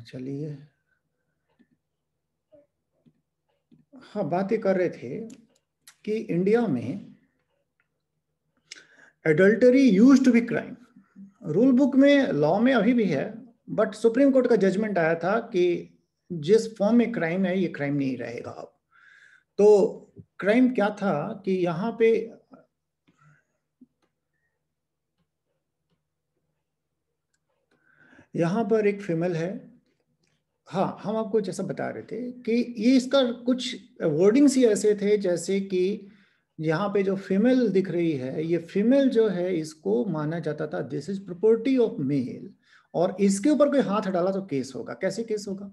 हाँ, चलिए हाँ बातें कर रहे थे कि इंडिया में adultery use to be crime rule book में लॉ में अभी भी है बट सुप्रीम कोर्ट का जजमेंट आया था कि जिस फॉर्म में क्राइम है ये क्राइम नहीं रहेगा अब तो क्राइम क्या था कि यहाँ पे यहाँ पर एक फीमेल है हाँ हम आपको जैसा बता रहे थे कि ये इसका कुछ वर्डिंग्स ही ऐसे थे जैसे कि यहाँ पे जो फीमेल दिख रही है ये फीमेल जो है इसको माना जाता था this is property of male और इसके ऊपर कोई हाथ डाला तो केस होगा कैसे केस होगा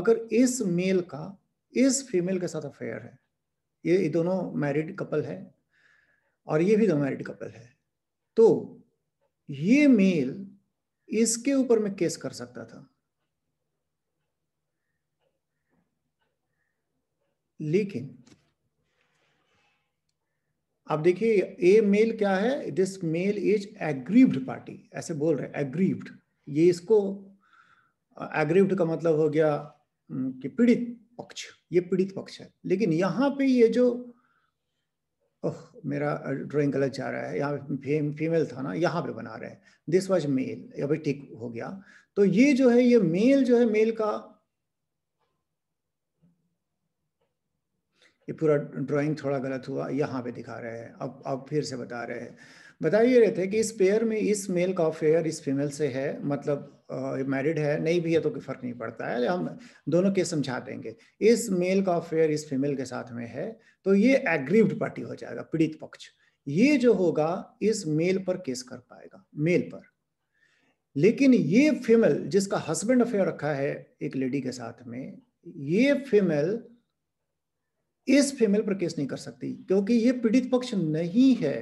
अगर इस मेल का इस फीमेल के साथ अफेयर है ये दोनों मैरिड कपल है और ये भी दो मैरिड कपल है तो ये मेल इसके ऊपर में केस कर सकता था लेकिन अब देखिए ए मेल क्या है this male is aggrieved party ऐसे बोल रहे एग्रीव्ड ये इसको एग्रीव्ड का मतलब हो गया कि पीड़ित पक्ष ये पीड़ित पक्ष है लेकिन यहां पे ये जो ओह मेरा ड्राइंग गलत जा रहा है यहाँ फे, फीमेल था ना यहाँ पे बना रहे हैं दिस वाज मेल अभी ठीक हो गया तो ये जो है ये मेल जो है मेल का कि पूरा ड्राइंग थोड़ा गलत हुआ यहाँ पे दिखा रहे हैं अब अब फिर से बता रहे हैं बता ये रहे थे कि इस पेयर में इस मेल का अफेयर इस फीमेल से है मतलब मैरिड है नहीं भी है तो कोई फर्क नहीं पड़ता है हम दोनों केस समझा देंगे इस मेल का अफेयर इस फीमेल के साथ में है तो ये एग्रीव्ड पार्टी हो जाएगा पीड़ित पक्ष ये जो होगा इस मेल पर केस कर पाएगा मेल पर लेकिन ये फीमेल जिसका हस्बैंड अफेयर रखा है एक लेडी के साथ में ये फीमेल इस फीमेल पर केस नहीं कर सकती क्योंकि ये पीड़ित पक्ष नहीं है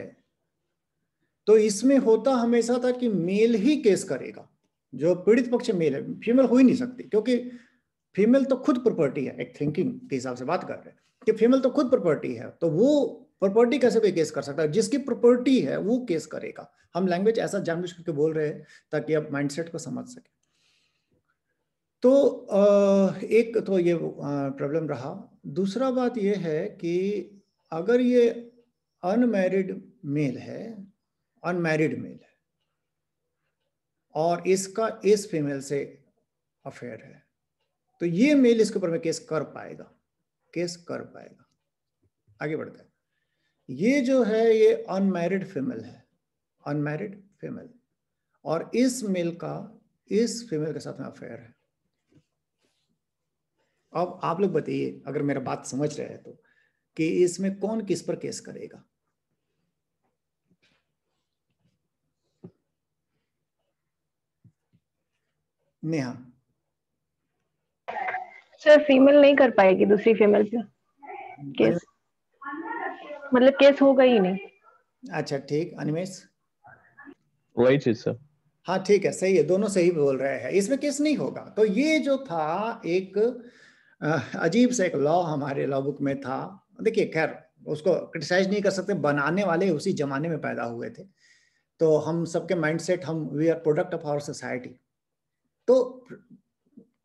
तो इसमें होता हमेशा था कि मेल ही केस करेगा जो पीड़ित पक्ष मेल है फीमेल हो ही नहीं सकती क्योंकि फीमेल तो खुद प्रॉपर्टी है एक थिंकिंग के हिसाब से बात कर रहे हैं कि फीमेल तो खुद प्रॉपर्टी है तो वो प्रॉपर्टी कैसे कोई केस कर सकता है जिसकी प्रॉपर्टी है वो केस करेगा हम लैंग्वेज ऐसा बुझ करके बोल रहे हैं ताकि आप माइंडसेट को समझ सके तो एक तो ये प्रॉब्लम रहा दूसरा बात यह है कि अगर ये अनमैरिड मेल है अनमैरिड मेल है और इसका इस फीमेल से अफेयर है तो ये मेल इसके ऊपर में केस कर पाएगा केस कर पाएगा आगे बढ़ते हैं ये जो है ये अनमैरिड फीमेल है अनमैरिड फीमेल और इस मेल का इस फीमेल के साथ में अफेयर है अब आप लोग बताइए अगर मेरा बात समझ रहे हैं तो कि इसमें कौन किस पर केस करेगा नेहा सर फीमेल नहीं कर पाएगी दूसरी फीमेल पे केस मतलब केस होगा ही नहीं अच्छा ठीक अनिमेश वही चीज सर हाँ ठीक है सही है दोनों सही बोल रहे हैं इसमें केस नहीं होगा तो ये जो था एक अजीब सा एक लॉ हमारे लॉ बुक में था देखिए खैर उसको क्रिटिसाइज नहीं कर सकते बनाने वाले उसी जमाने में पैदा हुए थे तो हम सबके माइंडसेट हम we are product of our society तो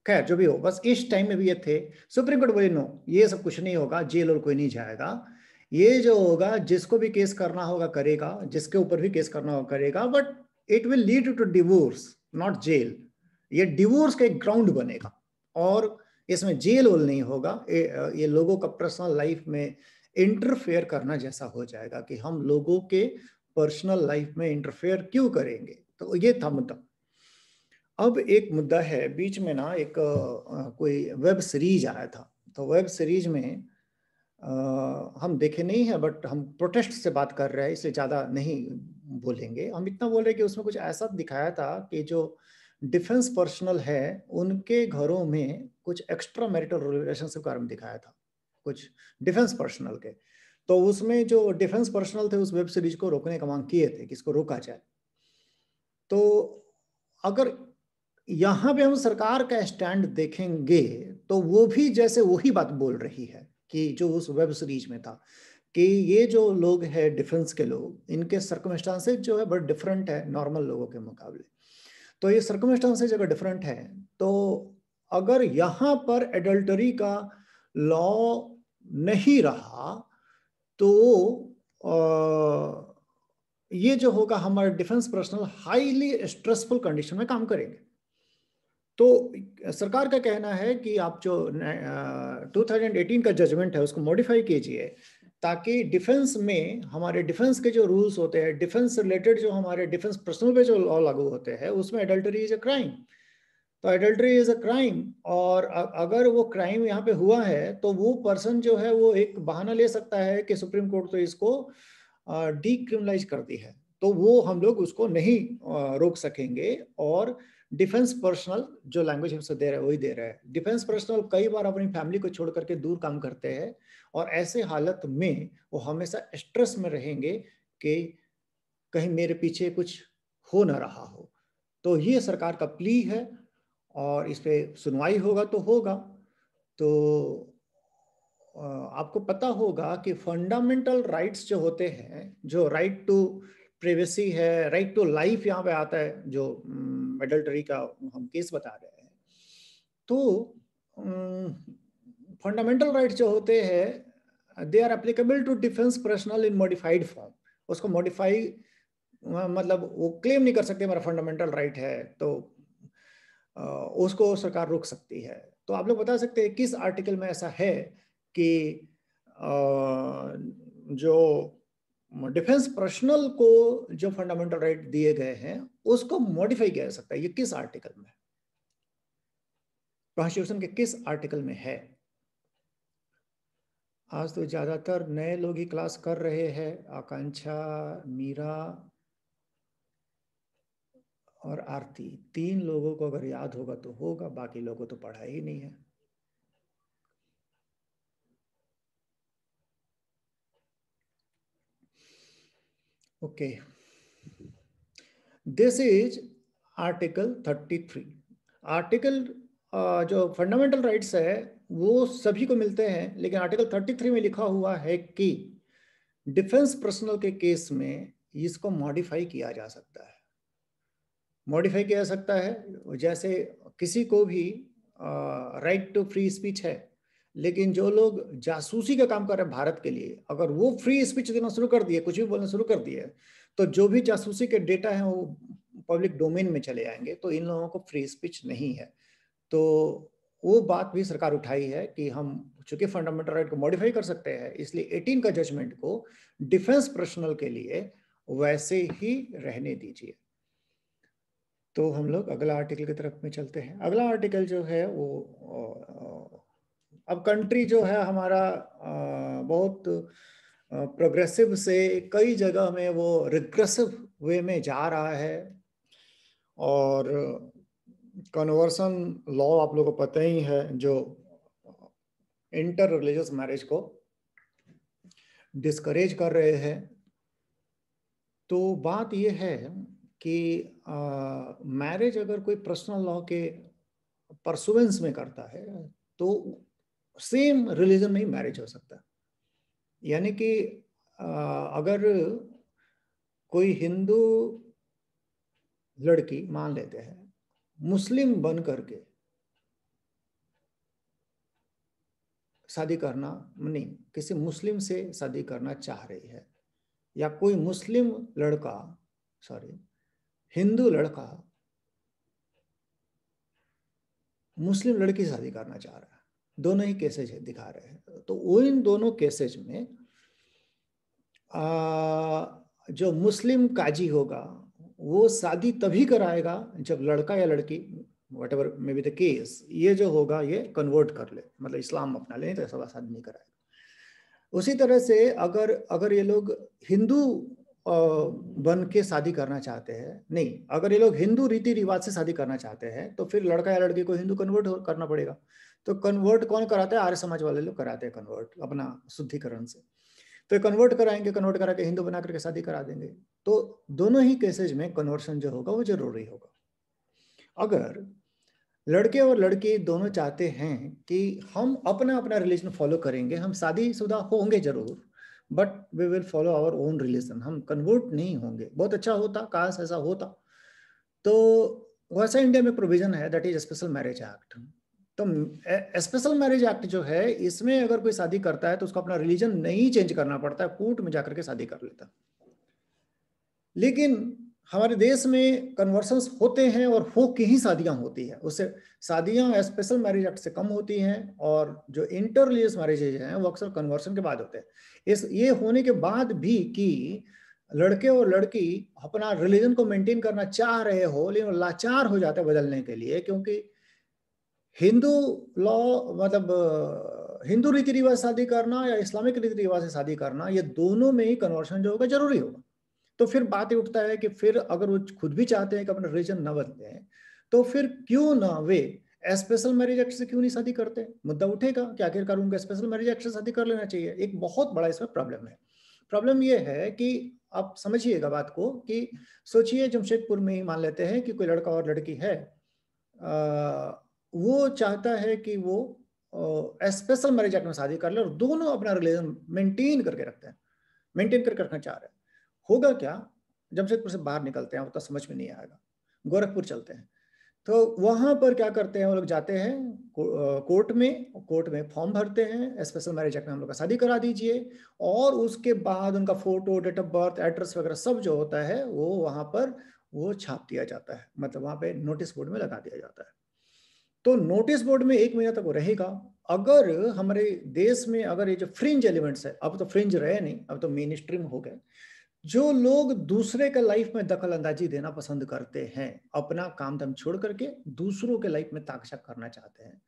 खैर जो भी हो बस इस टाइम में भी ये थे सुप्रीम कोर्ट बोले नो ये सब कुछ नहीं होगा जेल और कोई नहीं जाएगा ये जो होगा जिसको भी केस करना होगा करेगा जिसके ऊपर भी केस करना होगा करेगा but it will lead to divorce not jail ये डिवोर्स का एक ग्राउंड बनेगा और इसमें जेल ओल नहीं होगा ये लोगों का पर्सनल लाइफ में इंटरफेयर करना जैसा हो जाएगा कि हम लोगों के पर्सनल लाइफ में इंटरफेयर क्यों करेंगे तो ये था मुद्दा अब एक मुद्दा है बीच में ना एक कोई वेब सीरीज आया था तो वेब सीरीज में आ, हम देखे नहीं है बट हम प्रोटेस्ट से बात कर रहे हैं इसे ज़्यादा नहीं बोलेंगे हम इतना बोल रहे हैं कि उसमें कुछ ऐसा दिखाया था कि जो डिफेंस पर्सनल है उनके घरों में कुछ एक्स्ट्रा मैरिटल रिलेशनशिप के बारे में दिखाया था कुछ डिफेंस पर्सनल के तो उसमें जो डिफेंस पर्सनल थे उस वेब सीरीज को रोकने का मांग किए थे कि इसको रोका जाए तो अगर यहाँ पे हम सरकार का स्टैंड देखेंगे तो वो भी जैसे वही बात बोल रही है कि जो उस वेब सीरीज में था कि ये जो लोग हैं डिफेंस के लोग इनके सर्कमस्टांसेज जो है बड़े डिफरेंट है नॉर्मल लोगों के मुकाबले तो ये सर्कमस्टांसेज अगर डिफरेंट है तो अगर यहां पर एडल्टरी का लॉ नहीं रहा तो ये जो होगा हमारे defence personnel highly stressful condition में काम करेंगे तो सरकार का कहना है कि आप जो 2018 का जजमेंट है उसको मॉडिफाई कीजिए ताकि डिफेंस में हमारे डिफेंस के जो रूल्स होते हैं डिफेंस रिलेटेड जो हमारे डिफेंस पर्सनल पे जो लॉ लागू होते हैं उसमें एडल्टरी इज अ क्राइम तो एडल्ट्री इज अ क्राइम और अगर वो क्राइम यहाँ पे हुआ है तो वो पर्सन जो है वो एक बहाना ले सकता है कि सुप्रीम कोर्ट तो इसको डिक्रिमिनलाइज करती है तो वो हम लोग उसको नहीं रोक सकेंगे और डिफेंस पर्सनल जो लैंग्वेज हमसे दे रहा है वही दे रहा है डिफेंस पर्सनल कई बार अपनी फैमिली को छोड़ करके दूर काम करते हैं और ऐसे हालत में वो हमेशा स्ट्रेस में रहेंगे कि कहीं मेरे पीछे कुछ हो ना रहा हो तो ये सरकार का प्ली है और इस पर सुनवाई होगा तो होगा तो आपको पता होगा कि फंडामेंटल राइट्स जो होते हैं जो राइट टू प्रिवेसी है राइट टू लाइफ यहाँ पे आता है जो एडल्टरी का हम केस बता रहे हैं तो फंडामेंटल राइट्स जो होते हैं they are applicable to defence personnel in modified form उसको मॉडिफाई मतलब वो क्लेम नहीं कर सकते मेरा फंडामेंटल राइट है तो उसको सरकार रोक सकती है तो आप लोग बता सकते हैं किस आर्टिकल में ऐसा है कि जो डिफेंस पर्सनल को जो फंडामेंटल राइट दिए गए हैं उसको मॉडिफाई किया जा सकता है ये किस आर्टिकल में कॉन्स्टिट्यूशन के किस आर्टिकल में है आज तो ज़्यादातर नए लोग ही क्लास कर रहे हैं आकांक्षा मीरा और आरती तीन लोगों को अगर याद होगा तो होगा बाकी लोगों तो पढ़ा ही नहीं है okay this is article 33 article जो फंडामेंटल राइट्स है वो सभी को मिलते हैं लेकिन आर्टिकल 33 में लिखा हुआ है कि डिफेंस पर्सनल के केस में इसको मॉडिफाई किया जा सकता है मॉडिफाई किया जा सकता है जैसे किसी को भी राइट टू फ्री स्पीच है लेकिन जो लोग जासूसी का काम कर रहे हैं भारत के लिए अगर वो फ्री स्पीच देना शुरू कर दिए कुछ भी बोलना शुरू कर दिए तो जो भी जासूसी के डेटा है वो पब्लिक डोमेन में चले जाएंगे तो इन लोगों को फ्री स्पीच नहीं है तो वो बात भी सरकार उठाई है कि हम चूंकि फंडामेंटल राइट को मॉडिफाई कर सकते हैं इसलिए 18 का जजमेंट को डिफेंस पर्सनल के लिए वैसे ही रहने दीजिए तो हम लोग अगला आर्टिकल की तरफ में चलते हैं अगला आर्टिकल जो है वो अब कंट्री जो है हमारा बहुत प्रोग्रेसिव से कई जगह में वो रिग्रेसिव वे में जा रहा है और कन्वर्सन लॉ आप लोगों को पता ही है जो इंटर रिलीजियस मैरिज को डिस्करेज कर रहे हैं तो बात यह है कि मैरिज अगर कोई पर्सनल लॉ के परसुवेंस में करता है तो सेम रिलीजन में ही मैरिज हो सकता है यानी कि अगर कोई हिंदू लड़की मान लेते हैं मुस्लिम बन करके शादी करना नहीं किसी मुस्लिम से शादी करना चाह रही है या कोई मुस्लिम लड़का सॉरी हिंदू लड़का मुस्लिम लड़की शादी करना चाह रहा है दोनों ही केसेज दिखा रहे हैं तो इन दोनों केसेज में आ, जो मुस्लिम काजी होगा वो शादी तभी कराएगा जब लड़का या लड़की whatever may be the case ये जो होगा ये कन्वर्ट कर ले मतलब इस्लाम अपना ले तो ऐसा शादी नहीं कराएगा उसी तरह से अगर अगर ये लोग हिंदू बन के शादी करना चाहते हैं नहीं अगर ये लोग हिंदू रीति रिवाज से शादी करना चाहते हैं तो फिर लड़का या लड़की को हिंदू कन्वर्ट करना पड़ेगा तो कन्वर्ट कौन कराता है आर्य समाज वाले लोग कराते हैं कन्वर्ट अपना शुद्धिकरण से तो कन्वर्ट कराएंगे कन्वर्ट करा के हिंदू बना करके शादी करा देंगे तो दोनों ही केसेज में कन्वर्शन जो होगा वो जरूरी होगा अगर लड़के और लड़की दोनों चाहते हैं कि हम अपना अपना रिलीजन फॉलो करेंगे हम शादीशुदा होंगे जरूर but we will follow our own relation हम कन्वर्ट नहीं होंगे बहुत अच्छा होता काश ऐसा होता तो वैसा इंडिया में प्रोविजन है that is special marriage act तो स्पेशल मैरिज एक्ट जो है इसमें अगर कोई शादी करता है तो उसको अपना रिलीजन नहीं चेंज करना पड़ता है कोर्ट में जाकर के शादी कर लेता लेकिन हमारे देश में कन्वर्सन होते हैं और हो के ही शादियाँ होती है उससे शादियाँ स्पेशल मैरिज एक्ट से कम होती हैं और जो इंटर रिलीजियस मैरिजेज हैं वो अक्सर कन्वर्सन के बाद होते हैं इस ये होने के बाद भी कि लड़के और लड़की अपना रिलीजन को मेंटेन करना चाह रहे हो लेकिन लाचार हो जाता है बदलने के लिए क्योंकि हिंदू लॉ मतलब हिंदू रीति रिवाज शादी करना या इस्लामिक रीति रिवाज से शादी करना ये दोनों में ही कन्वर्सन जो होगा जरूरी होगा तो फिर बात ये उठता है कि फिर अगर वो खुद भी चाहते हैं कि अपना रिलीजन ना बदले तो फिर क्यों ना वे स्पेशल मैरिज एक्ट से क्यों नहीं शादी करते मुद्दा उठेगा कि आखिरकार उनको स्पेशल मैरिज एक्ट से शादी कर लेना चाहिए एक बहुत बड़ा इसमें प्रॉब्लम है प्रॉब्लम यह है कि आप समझिएगा बात को कि सोचिए जमशेदपुर में ही मान लेते हैं कि कोई लड़का और लड़की है आ, वो चाहता है कि वो स्पेशल मैरिज एक्ट में शादी कर ले और दोनों अपना रिलेशन मेंटेन करके रखते हैं मेंटेन करके रखना चाह रहे हैं होगा क्या जमशेदपुर से बाहर निकलते हैं उतना समझ में नहीं आएगा गोरखपुर चलते हैं तो वहां पर क्या करते हैं वो लोग जाते हैं कोर्ट में कोर्ट में फॉर्म भरते हैं स्पेशल मैरिज एक्ट में हम लोग का शादी करा दीजिए और उसके बाद उनका photo date of birth address वगैरह सब जो होता है वो वहां पर वो छाप दिया जाता है मतलब वहां पे नोटिस बोर्ड में लगा दिया जाता है तो नोटिस बोर्ड में एक महीना तक वो रहेगा अगर हमारे देश में अगर ये जो फ्रिंज एलिमेंट्स है अब तो फ्रिंज रहे नहीं अब तो मेन स्ट्रीम हो गए जो लोग दूसरे के लाइफ में दखल अंदाजी देना पसंद करते हैं अपना काम दम छोड़ करके दूसरों के लाइफ में ताकशा करना चाहते हैं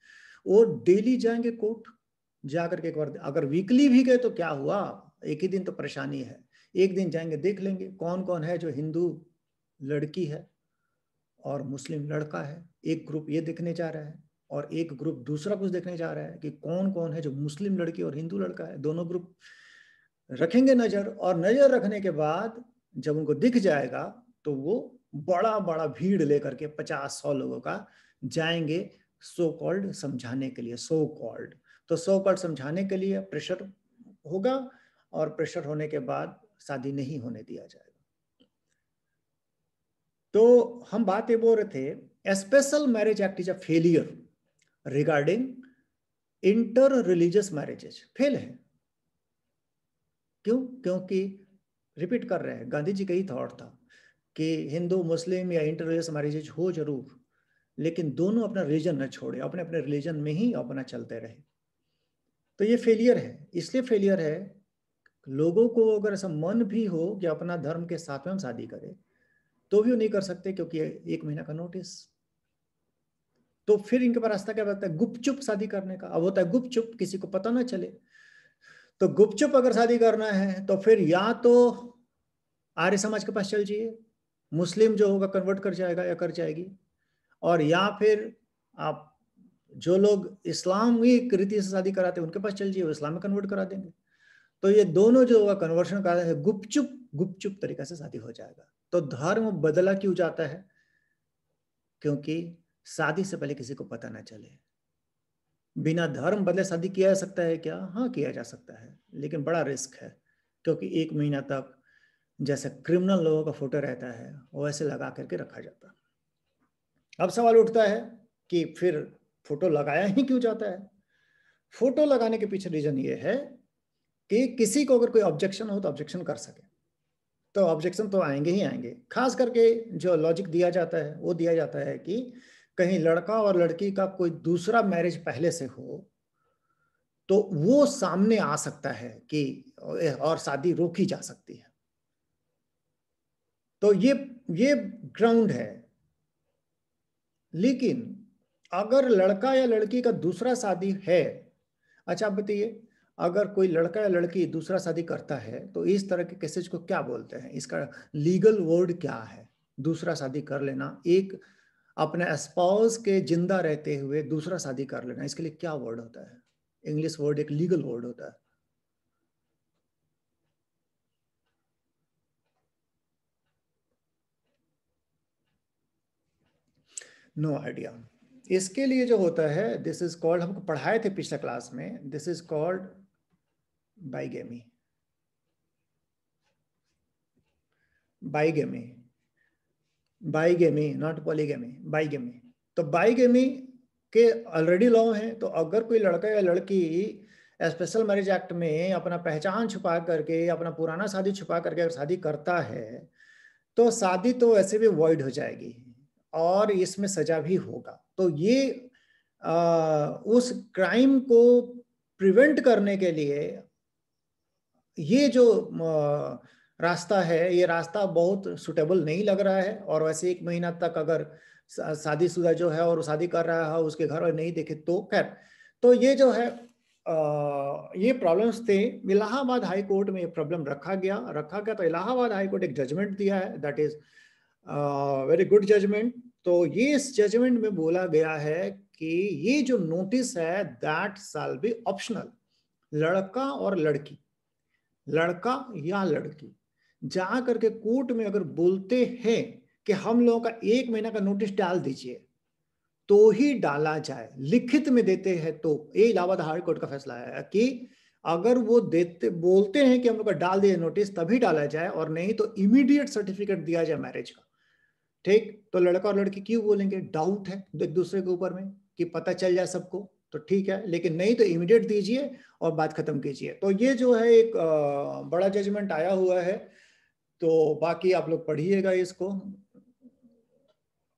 वो डेली जाएंगे कोर्ट जाकर के एक बार अगर वीकली भी गए तो क्या हुआ एक ही दिन तो परेशानी है एक दिन जाएंगे देख लेंगे कौन कौन है जो हिंदू लड़की है और मुस्लिम लड़का है एक ग्रुप ये देखने जा रहा है और एक ग्रुप दूसरा कुछ देखने जा रहा है कि कौन कौन है जो मुस्लिम लड़की और हिंदू लड़का है दोनों ग्रुप रखेंगे नजर और नजर रखने के बाद जब उनको दिख जाएगा तो वो बड़ा बड़ा भीड़ लेकर के पचास सौ लोगों का जाएंगे सो कॉल्ड समझाने के लिए सो कॉल्ड तो सो कॉल्ड समझाने के लिए प्रेशर होगा और प्रेशर होने के बाद शादी नहीं होने दिया जाएगा तो हम बात ये बोल रहे थे special marriage act is a failure regarding inter religious marriages fail है क्यों क्योंकि रिपीट कर रहे हैं गांधी जी का ही थॉट था कि हिंदू मुस्लिम या इंटर रिलीजियस मैरिजेज हो जरूर लेकिन दोनों अपना रिलीजन न छोड़े अपने अपने रिलीजन में ही अपना चलते रहे तो ये फेलियर है इसलिए फेलियर है लोगों को अगर ऐसा मन भी हो कि अपना धर्म के साथ में हम शादी करें तो भी वो नहीं कर सकते क्योंकि एक महीना का नोटिस तो फिर इनके पास रास्ता क्या बता है गुपचुप शादी करने का अब होता है गुपचुप किसी को पता ना चले तो गुपचुप अगर शादी करना है तो फिर या तो आर्य समाज के पास चल जाइए मुस्लिम जो होगा कन्वर्ट कर जाएगा या कर जाएगी और या फिर आप जो लोग इस्लामिक रीति से शादी कराते हैं उनके पास चल जाइए वो इस्लाम में कन्वर्ट करा देंगे तो ये दोनों जो होगा कन्वर्शन का गुपचुप गुपचुप तरीका से शादी हो जाएगा तो धर्म बदला क्यों जाता है क्योंकि शादी से पहले किसी को पता ना चले बिना धर्म बदले शादी किया जा सकता है क्या हाँ किया जा सकता है लेकिन बड़ा रिस्क है क्योंकि एक महीना तक जैसे क्रिमिनल लोगों का फोटो रहता है वो ऐसे लगा करके रखा जाता है अब सवाल उठता है कि फिर फोटो लगाया ही क्यों जाता है फोटो लगाने के पीछे रीजन ये है कि किसी को अगर कोई ऑब्जेक्शन हो तो ऑब्जेक्शन कर सके तो ऑब्जेक्शन तो आएंगे ही आएंगे खास करके जो लॉजिक दिया जाता है वो दिया जाता है कि कहीं लड़का और लड़की का कोई दूसरा मैरिज पहले से हो तो वो सामने आ सकता है कि और शादी रोकी जा सकती है तो ये ये ग्राउंड है लेकिन अगर लड़का या लड़की का दूसरा शादी है अच्छा आप बताइए अगर कोई लड़का या लड़की दूसरा शादी करता है तो इस तरह के केसेज को क्या बोलते हैं इसका लीगल वर्ड क्या है दूसरा शादी कर लेना एक अपने एस्पाउस के जिंदा रहते हुए दूसरा शादी कर लेना इसके लिए क्या वर्ड होता है इंग्लिश वर्ड एक लीगल वर्ड होता है नो no आइडिया इसके लिए जो होता है दिस इज कॉल्ड हमको पढ़ाए थे पिछले क्लास में this is called bigamy bigamy bigamy not polygamy bigamy तो बाइगेमी के ऑलरेडी लॉ है तो अगर कोई लड़का या लड़की स्पेशल मैरिज एक्ट में अपना पहचान छुपा करके अपना पुराना शादी छुपा करके अगर शादी करता है तो शादी तो ऐसे भी वॉइड हो जाएगी और इसमें सजा भी होगा तो ये आ, उस क्राइम को प्रिवेंट करने के लिए ये जो आ, रास्ता है ये रास्ता बहुत सुटेबल नहीं लग रहा है और वैसे एक महीना तक अगर शादीशुदा जो है और शादी कर रहा है उसके घर नहीं देखे तो खैर तो ये जो है आ, ये प्रॉब्लम्स थे इलाहाबाद हाई कोर्ट में ये प्रॉब्लम रखा गया रखा गया तो इलाहाबाद हाई कोर्ट एक जजमेंट दिया है that is very good judgment तो ये इस जजमेंट में बोला गया है कि ये जो नोटिस है दैट साल बी ऑप्शनल लड़का और लड़की लड़का या लड़की जा करके कोर्ट में अगर बोलते हैं कि हम लोगों का एक महीना का नोटिस डाल दीजिए तो ही डाला जाए लिखित में देते हैं तो ये इलाहाबाद हाई कोर्ट का फैसला है कि अगर वो देते बोलते हैं कि हम लोग का डाल दिए नोटिस तभी डाला जाए और नहीं तो इमीडिएट सर्टिफिकेट दिया जाए मैरिज का ठीक तो लड़का और लड़की क्यों बोलेंगे डाउट है एक दूसरे के ऊपर में कि पता चल जाए सबको तो ठीक है लेकिन नहीं तो इमीडिएट दीजिए और बात खत्म कीजिए तो ये जो है एक बड़ा जजमेंट आया हुआ है तो बाकी आप लोग पढ़िएगा इसको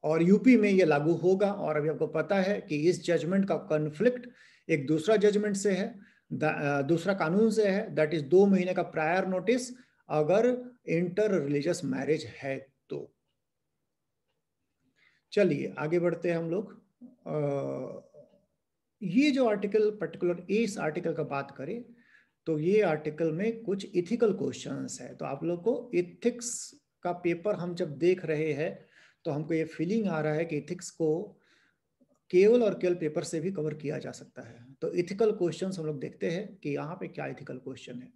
और यूपी में ये लागू होगा और अभी आपको पता है कि इस जजमेंट का कन्फ्लिक्ट एक दूसरा जजमेंट से है दूसरा कानून से है दैट इज दो महीने का प्रायर नोटिस अगर इंटर रिलीजियस मैरिज है तो चलिए आगे बढ़ते हैं हम लोग ये जो आर्टिकल पर्टिकुलर इस आर्टिकल का बात करें तो ये आर्टिकल में कुछ इथिकल क्वेश्चंस है तो आप लोग को इथिक्स का पेपर हम जब देख रहे हैं तो हमको ये फीलिंग आ रहा है कि इथिक्स को केवल और केवल पेपर से भी कवर किया जा सकता है तो इथिकल क्वेश्चंस हम लोग देखते हैं कि यहाँ पे क्या इथिकल क्वेश्चन है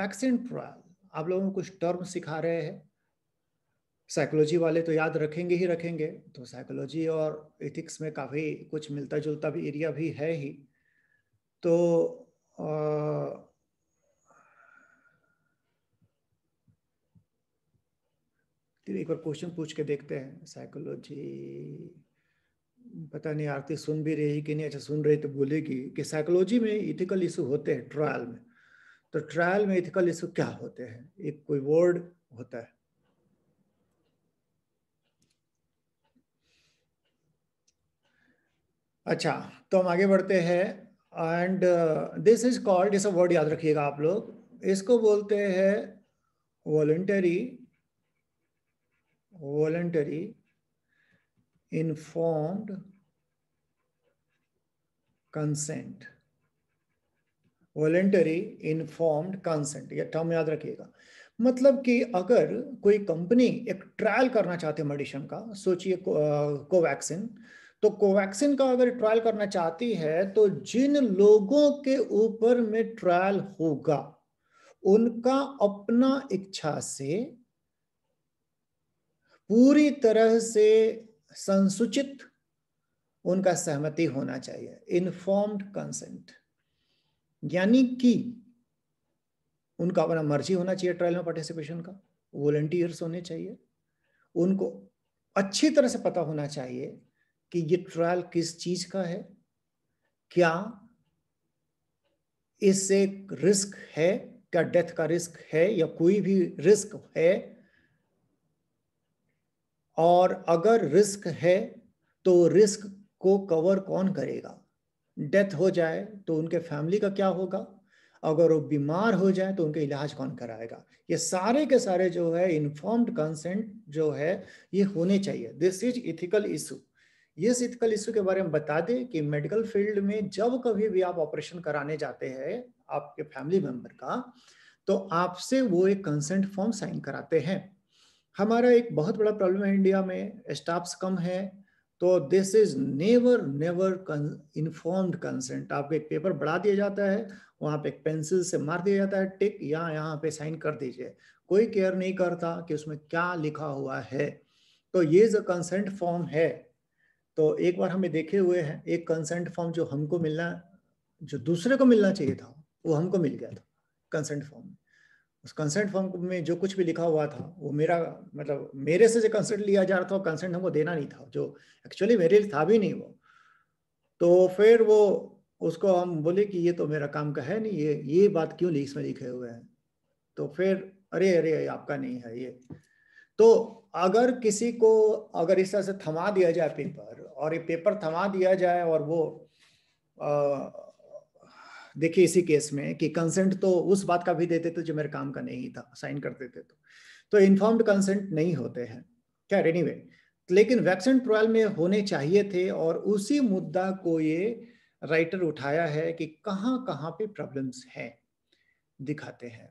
वैक्सीन ट्रायल आप लोगों को कुछ टर्म सिखा रहे हैं साइकोलॉजी वाले तो याद रखेंगे ही रखेंगे तो साइकोलॉजी और इथिक्स में काफ़ी कुछ मिलता जुलता भी एरिया भी है ही तो Uh, एक बार क्वेश्चन पूछ के देखते हैं साइकोलॉजी पता नहीं आरती सुन भी रही कि नहीं अच्छा सुन रही तो बोलेगी कि साइकोलॉजी में इथिकल इशू होते हैं ट्रायल में तो ट्रायल में इथिकल इशू क्या होते हैं एक कोई वर्ड होता है अच्छा तो हम आगे बढ़ते हैं एंड दिस इज कॉल्ड इस वर्ड याद रखिएगा आप लोग इसको बोलते हैं voluntary voluntary informed consent voluntary informed consent यह टर्म याद रखिएगा मतलब कि अगर कोई कंपनी एक ट्रायल करना चाहते है मेडिसिन का सोचिए कोवैक्सिन को uh, तो कोवैक्सिन का अगर ट्रायल करना चाहती है तो जिन लोगों के ऊपर में ट्रायल होगा उनका अपना इच्छा से पूरी तरह से संसूचित उनका सहमति होना चाहिए इनफॉर्म्ड कंसेंट यानी कि उनका अपना मर्जी होना चाहिए ट्रायल में पार्टिसिपेशन का वॉलंटियर्स होने चाहिए उनको अच्छी तरह से पता होना चाहिए कि ये ट्रायल किस चीज का है क्या इससे रिस्क है क्या डेथ का रिस्क है या कोई भी रिस्क है और अगर रिस्क है तो रिस्क को कवर कौन करेगा डेथ हो जाए तो उनके फैमिली का क्या होगा अगर वो बीमार हो जाए तो उनके इलाज कौन कराएगा ये सारे के सारे जो है इन्फॉर्म्ड कंसेंट जो है ये होने चाहिए दिस इज इथिकल इशू ये सिथिकल इश्यू के बारे में बता दें कि मेडिकल फील्ड में जब कभी भी आप ऑपरेशन कराने जाते हैं आपके फैमिली मेंबर का तो आपसे वो एक कंसेंट फॉर्म साइन कराते हैं हमारा एक बहुत बड़ा प्रॉब्लम है इंडिया में स्टाफ्स कम है तो this is never never informed consent आपको एक पेपर बढ़ा दिया जाता है वहाँ पे एक पेंसिल से मार दिया जाता है टिक या यहाँ पे साइन कर दीजिए कोई केयर नहीं करता कि उसमें क्या लिखा हुआ है तो ये जो कंसेंट फॉर्म है तो एक बार हमें देखे हुए हैं एक कंसेंट फॉर्म जो हमको मिलना जो दूसरे को मिलना चाहिए था वो हमको मिल गया था कंसेंट फॉर्म में उस कंसेंट फॉर्म में जो कुछ भी लिखा हुआ था वो मेरा मतलब मेरे से जो कंसेंट लिया जा रहा था वो कंसेंट हमको देना नहीं था जो एक्चुअली मेरे लिए था भी नहीं वो तो फिर वो उसको हम बोले कि ये तो मेरा काम का है नहीं ये ये बात क्यों इसमें लिखे हुए हैं तो फिर अरे अरे आपका नहीं है ये तो अगर किसी को अगर इस तरह से थमा दिया जाए पेपर और ये पेपर थमा दिया जाए और वो देखिए इसी केस में कि कंसेंट तो उस बात का भी देते थे जो मेरे काम का नहीं था साइन करते थे तो तो इन्फॉर्म्ड कंसेंट नहीं होते हैं क्या एनी anyway, लेकिन वैक्सीन ट्रायल में होने चाहिए थे और उसी मुद्दा को ये राइटर उठाया है कि कहाँ कहाँ पे प्रॉब्लम्स हैं दिखाते हैं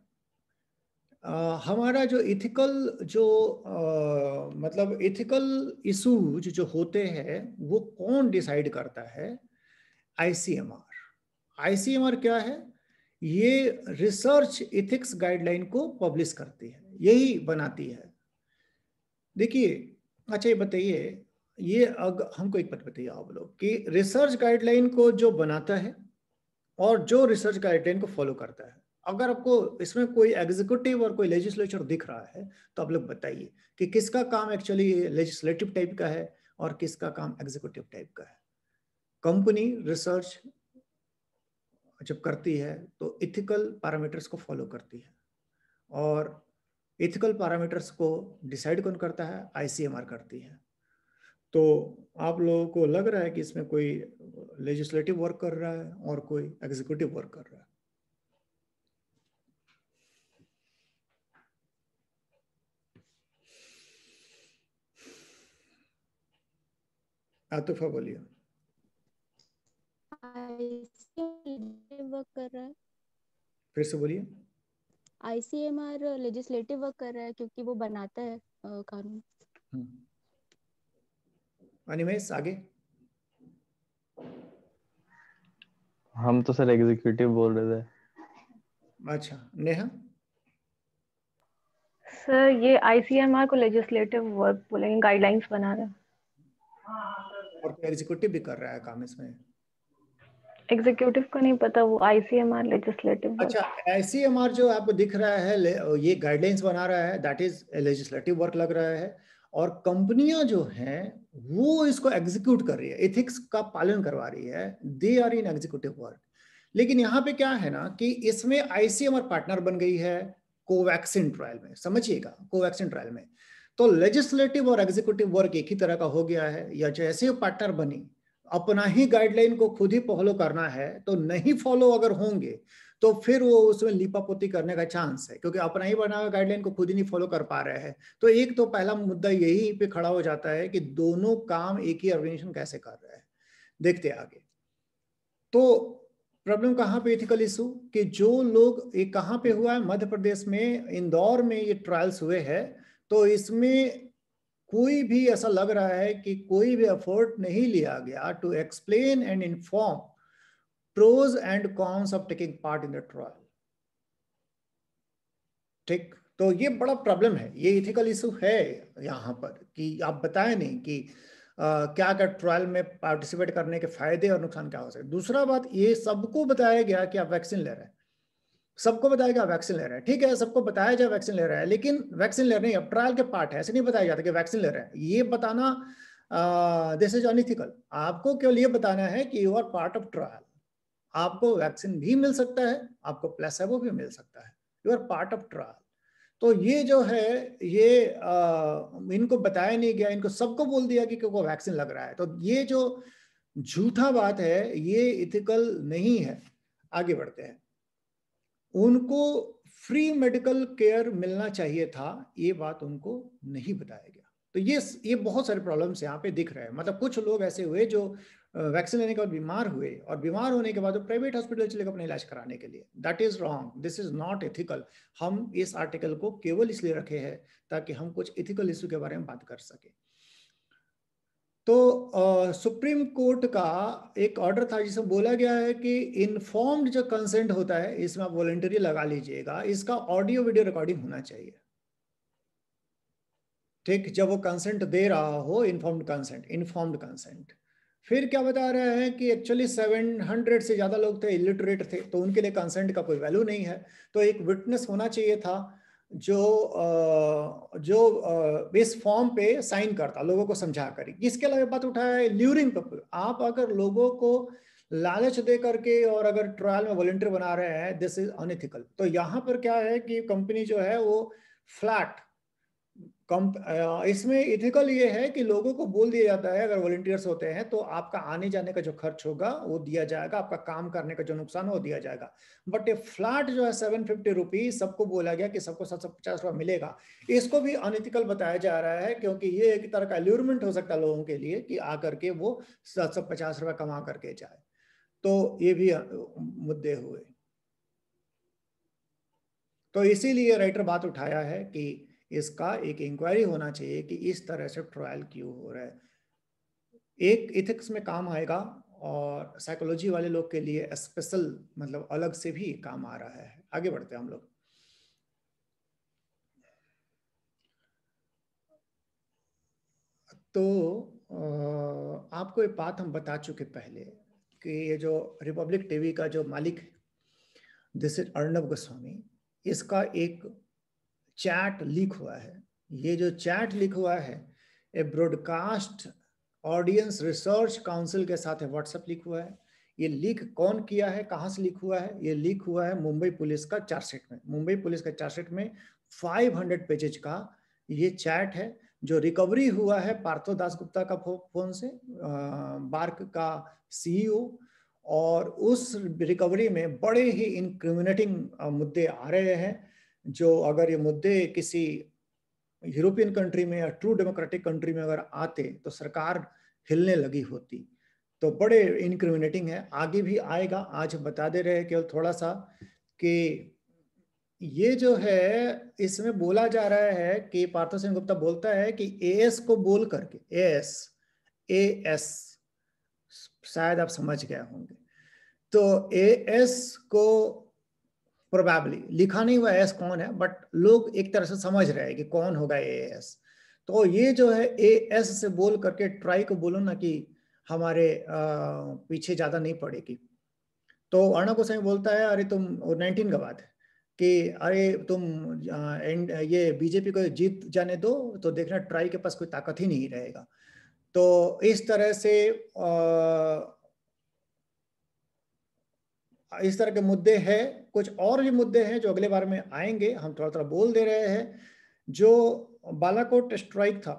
आ, हमारा जो इथिकल जो आ, मतलब इथिकल इशूज जो होते हैं वो कौन डिसाइड करता है आईसीएमआर आईसीएमआर क्या है ये रिसर्च इथिक्स गाइडलाइन को पब्लिश करती है यही बनाती है देखिए अच्छा ये बताइए ये अग हमको एक बात बताइए आप लोग कि रिसर्च गाइडलाइन को जो बनाता है और जो रिसर्च गाइडलाइन को फॉलो करता है अगर आपको इसमें कोई एग्जीक्यूटिव और कोई लेजिस्लेचर दिख रहा है तो आप लोग बताइए कि किसका काम एक्चुअली लेजिस्लेटिव टाइप का है और किसका काम एग्जीक्यूटिव टाइप का है कंपनी रिसर्च जब करती है तो इथिकल पैरामीटर्स को फॉलो करती है और इथिकल पैरामीटर्स को डिसाइड कौन करता है आईसीएमआर करती है तो आप लोगों को लग रहा है कि इसमें कोई लेजिस्लेटिव वर्क कर रहा है और कोई एग्जीक्यूटिव वर्क कर रहा है आतुफा बोलिए फिर से बोलिए आईसीएमआर लेजिस्लेटिव वर्क कर रहा है क्योंकि वो बनाता है कानून हम्म। अनिमेश आगे हम तो सर एग्जीक्यूटिव बोल रहे थे अच्छा नेहा सर ये आईसीएमआर को लेजिस्लेटिव वर्क बोलेंगे गाइडलाइंस बना रहे और कोई एग्जीक्यूटिव भी कर रहा है काम इसमें एग्जीक्यूटिव को नहीं पता वो आईसीएमआर लेजिस्लेटिव अच्छा आईसीएमआर जो आपको दिख रहा है ये गाइडलाइंस बना रहा है दैट इज लेजिस्लेटिव वर्क लग रहा है और कंपनियां जो हैं वो इसको एग्जीक्यूट कर रही है एथिक्स का पालन करवा रही है they are in executive work लेकिन यहाँ पे क्या है ना कि इसमें आईसीएमआर पार्टनर बन गई है कोवैक्सिन ट्रायल में समझिएगा कोवैक्सिन ट्रायल में तो लेजिस्लेटिव और एग्जीक्यूटिव वर्क एक ही तरह का हो गया है या जैसे पार्टनर बनी अपना ही गाइडलाइन को खुद ही फॉलो करना है तो नहीं फॉलो अगर होंगे तो फिर वो उसमें लिपापोती करने का चांस है क्योंकि अपना ही बना हुआ गाइडलाइन को खुद ही नहीं फॉलो कर पा रहे हैं तो एक तो पहला मुद्दा यही पे खड़ा हो जाता है कि दोनों काम एक ही ऑर्गेनाइजेशन कैसे कर रहे हैं देखते आगे तो प्रॉब्लम कहाँ पे इथिकल इशू कि जो लोग ये कहाँ पे हुआ है मध्य प्रदेश में इंदौर में ये ट्रायल्स हुए हैं तो इसमें कोई भी ऐसा लग रहा है कि कोई भी एफर्ट नहीं लिया गया to explain and inform pros and cons of taking part in the trial ठीक तो ये बड़ा प्रॉब्लम है ये इथिकल इशू है यहां पर कि आप बताएं नहीं कि आ, क्या क्या ट्रायल में पार्टिसिपेट करने के फायदे और नुकसान क्या हो सकते दूसरा बात ये सबको बताया गया कि आप वैक्सीन ले रहे हैं सबको बताया गया वैक्सीन ले रहे हैं ठीक है सबको बताया जाए वैक्सीन ले रहा है लेकिन वैक्सीन ले रहे हैं ट्रायल के पार्ट है ऐसे नहीं बताया जाता कि वैक्सीन ले रहे हैं ये बताना दिस इज अनिथिकल आपको केवल ये बताना है कि you are part of trial आपको वैक्सीन भी मिल सकता है आपको प्लेसेबो भी मिल सकता है you are part of trial तो ये जो है ये आ, इनको बताया नहीं गया इनको सबको बोल दिया कि क्योंकि वैक्सीन लग रहा है तो ये जो झूठा बात है ये इथिकल नहीं है आगे बढ़ते हैं उनको फ्री मेडिकल केयर मिलना चाहिए था ये बात उनको नहीं बताया गया तो ये ये बहुत सारे प्रॉब्लम्स यहाँ पे दिख रहे हैं मतलब कुछ लोग ऐसे हुए जो वैक्सीन लेने के बाद बीमार हुए और बीमार होने के बाद वो प्राइवेट हॉस्पिटल चले गए अपना इलाज कराने के लिए that is wrong this is not ethical हम इस आर्टिकल को केवल इसलिए रखे हैं ताकि हम कुछ इथिकल इशू के बारे में बात कर सकें तो सुप्रीम कोर्ट का एक ऑर्डर था जिसमें बोला गया है कि इन्फॉर्म्ड जो कंसेंट होता है इसमें आप वॉलेंटरी लगा लीजिएगा इसका ऑडियो वीडियो रिकॉर्डिंग होना चाहिए ठीक जब वो कंसेंट दे रहा हो इन्फॉर्म्ड कंसेंट इन्फॉर्म्ड कंसेंट फिर क्या बता रहे हैं कि एक्चुअली 700 से ज़्यादा लोग थे इलिटरेट थे तो उनके लिए कंसेंट का कोई वैल्यू नहीं है तो एक विटनेस होना चाहिए था जो जो इस फॉर्म पे साइन करता लोगों को समझा कर इसके अलावा बात उठाया है ल्यूरिंग पर आप अगर लोगों को लालच दे करके और अगर ट्रायल में वॉलेंटियर बना रहे हैं दिस इज अनथिकल तो यहाँ पर क्या है कि कंपनी जो है वो फ्लैट इसमें इथिकल ये है कि लोगों को बोल दिया जाता है अगर वॉलंटियर्स होते हैं तो आपका आने जाने का जो खर्च होगा वो दिया जाएगा आपका काम करने का जो नुकसान वो दिया जाएगा बट ये फ्लैट जो है सेवन फिफ्टी रुपीज सबको बोला गया कि सबको सात सौ पचास रुपया मिलेगा इसको भी अनइथिकल बताया जा रहा है क्योंकि ये एक तरह का एल्यूरमेंट हो सकता है लोगों के लिए कि आकर के वो सात सौ पचास रुपया कमा करके जाए तो ये भी मुद्दे हुए तो इसीलिए राइटर बात उठाया है कि इसका एक इंक्वायरी होना चाहिए कि इस तरह से ट्रायल क्यों हो रहा है एक इथिक्स में काम आएगा और साइकोलॉजी वाले लोग के लिए स्पेशल मतलब अलग से भी काम आ रहा है आगे बढ़ते हैं हम लोग तो आपको एक बात हम बता चुके पहले कि ये जो रिपब्लिक टीवी का जो मालिक दिस इज अर्णब गोस्वामी इसका एक चैट लीक हुआ है ये जो चैट लीक हुआ है ये ब्रॉडकास्ट ऑडियंस रिसर्च काउंसिल के साथ व्हाट्सएप लीक हुआ है ये लीक कौन किया है कहाँ से लीक हुआ है ये लीक हुआ है मुंबई पुलिस का चार्जशीट में मुंबई पुलिस का चार्जशीट में 500 पेजेज का ये चैट है जो रिकवरी हुआ है पार्थो दास गुप्ता का फोन से बार्क का सीईओ e और उस रिकवरी में बड़े ही इनक्रिमिनेटिंग मुद्दे आ रहे हैं जो अगर ये मुद्दे किसी यूरोपियन कंट्री में या ट्रू डेमोक्रेटिक कंट्री में अगर आते तो सरकार हिलने लगी होती तो बड़े इनक्रिमिनेटिंग है आगे भी आएगा आज बता दे रहे केवल थोड़ा सा कि ये जो है इसमें बोला जा रहा है कि पार्थ सिंह गुप्ता बोलता है कि ए एस को बोल करके एस ए एस शायद आप समझ गए होंगे तो ए एस को प्रोबेबली लिखा नहीं हुआ एस कौन है बट लोग एक तरह से समझ रहे हैं कि कौन होगा ए एस तो ये जो है ए एस से बोल करके ट्राई को बोलो ना कि हमारे आ, पीछे ज्यादा नहीं पड़ेगी तो अर्णब गोस्वामी बोलता है अरे तुम नाइनटीन का बात है कि अरे तुम एंड ये बीजेपी को जीत जाने दो तो देखना ट्राई के पास कोई ताकत ही नहीं रहेगा तो इस तरह से आ, इस तरह के मुद्दे हैं कुछ और भी मुद्दे हैं जो अगले बार में आएंगे हम थोड़ा थोड़ा बोल दे रहे हैं जो बालाकोट स्ट्राइक था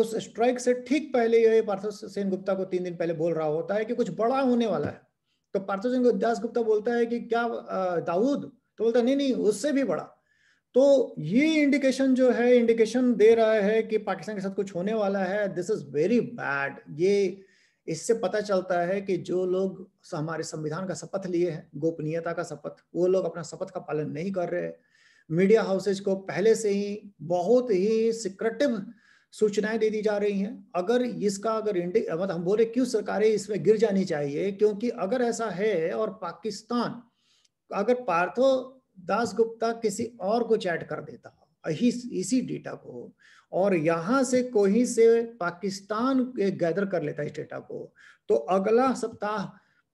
उस स्ट्राइक से ठीक पहले यह पार्थ सेन गुप्ता को तीन दिन पहले बोल रहा होता है कि कुछ बड़ा होने वाला है तो पार्थ सेन दास गुप्ता बोलता है कि क्या दाऊद तो बोलता नहीं नहीं उससे भी बड़ा तो ये इंडिकेशन जो है इंडिकेशन दे रहा है कि पाकिस्तान के साथ कुछ होने वाला है दिस इज वेरी बैड ये इससे पता चलता है कि जो लोग हमारे संविधान का शपथ लिए हैं गोपनीयता का शपथ वो लोग अपना शपथ का पालन नहीं कर रहे मीडिया हाउसेज को पहले से ही बहुत ही सिक्रेटिव सूचनाएं दे दी जा रही हैं अगर इसका अगर इंडिया मतलब हम बोले क्यों सरकारें इसमें गिर जानी चाहिए क्योंकि अगर ऐसा है और पाकिस्तान अगर पार्थो दास गुप्ता किसी और को चैट कर देता इसी डेटा को और यहाँ से कोही से पाकिस्तान के गैदर कर लेता इस डेटा को तो अगला सप्ताह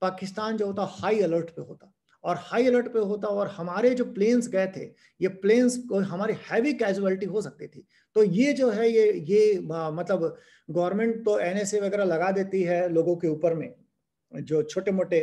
पाकिस्तान जो होता हाई अलर्ट पे होता और हाई अलर्ट पे होता और हमारे जो प्लेन्स गए थे ये प्लेन्स को हमारी हैवी कैजुअलिटी हो सकती थी तो ये जो है ये ये मतलब गवर्नमेंट तो एनएसए वगैरह लगा देती है लोगों के ऊपर में जो छोटे मोटे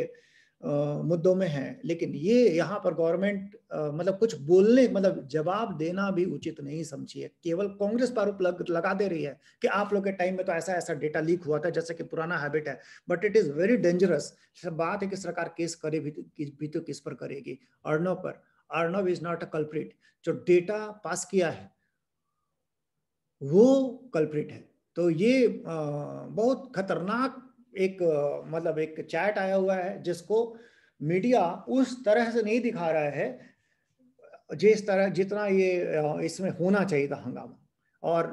मुद्दों में है लेकिन ये यहाँ पर गवर्नमेंट मतलब कुछ बोलने मतलब जवाब देना भी उचित नहीं समझी है केवल कांग्रेस पर आरोप लगा दे रही है कि आप लोग के टाइम में तो ऐसा ऐसा डेटा लीक हुआ था जैसे कि पुराना हैबिट है but it is very dangerous बात है कि सरकार केस करे भी, भी तो किस पर करेगी अर्नव पर Arnav is not a culprit जो डेटा पास किया है वो कल्प्रिट है तो ये बहुत खतरनाक एक मतलब एक चैट आया हुआ है जिसको मीडिया उस तरह से नहीं दिखा रहा है जिस तरह जितना ये इसमें होना चाहिए था हंगामा और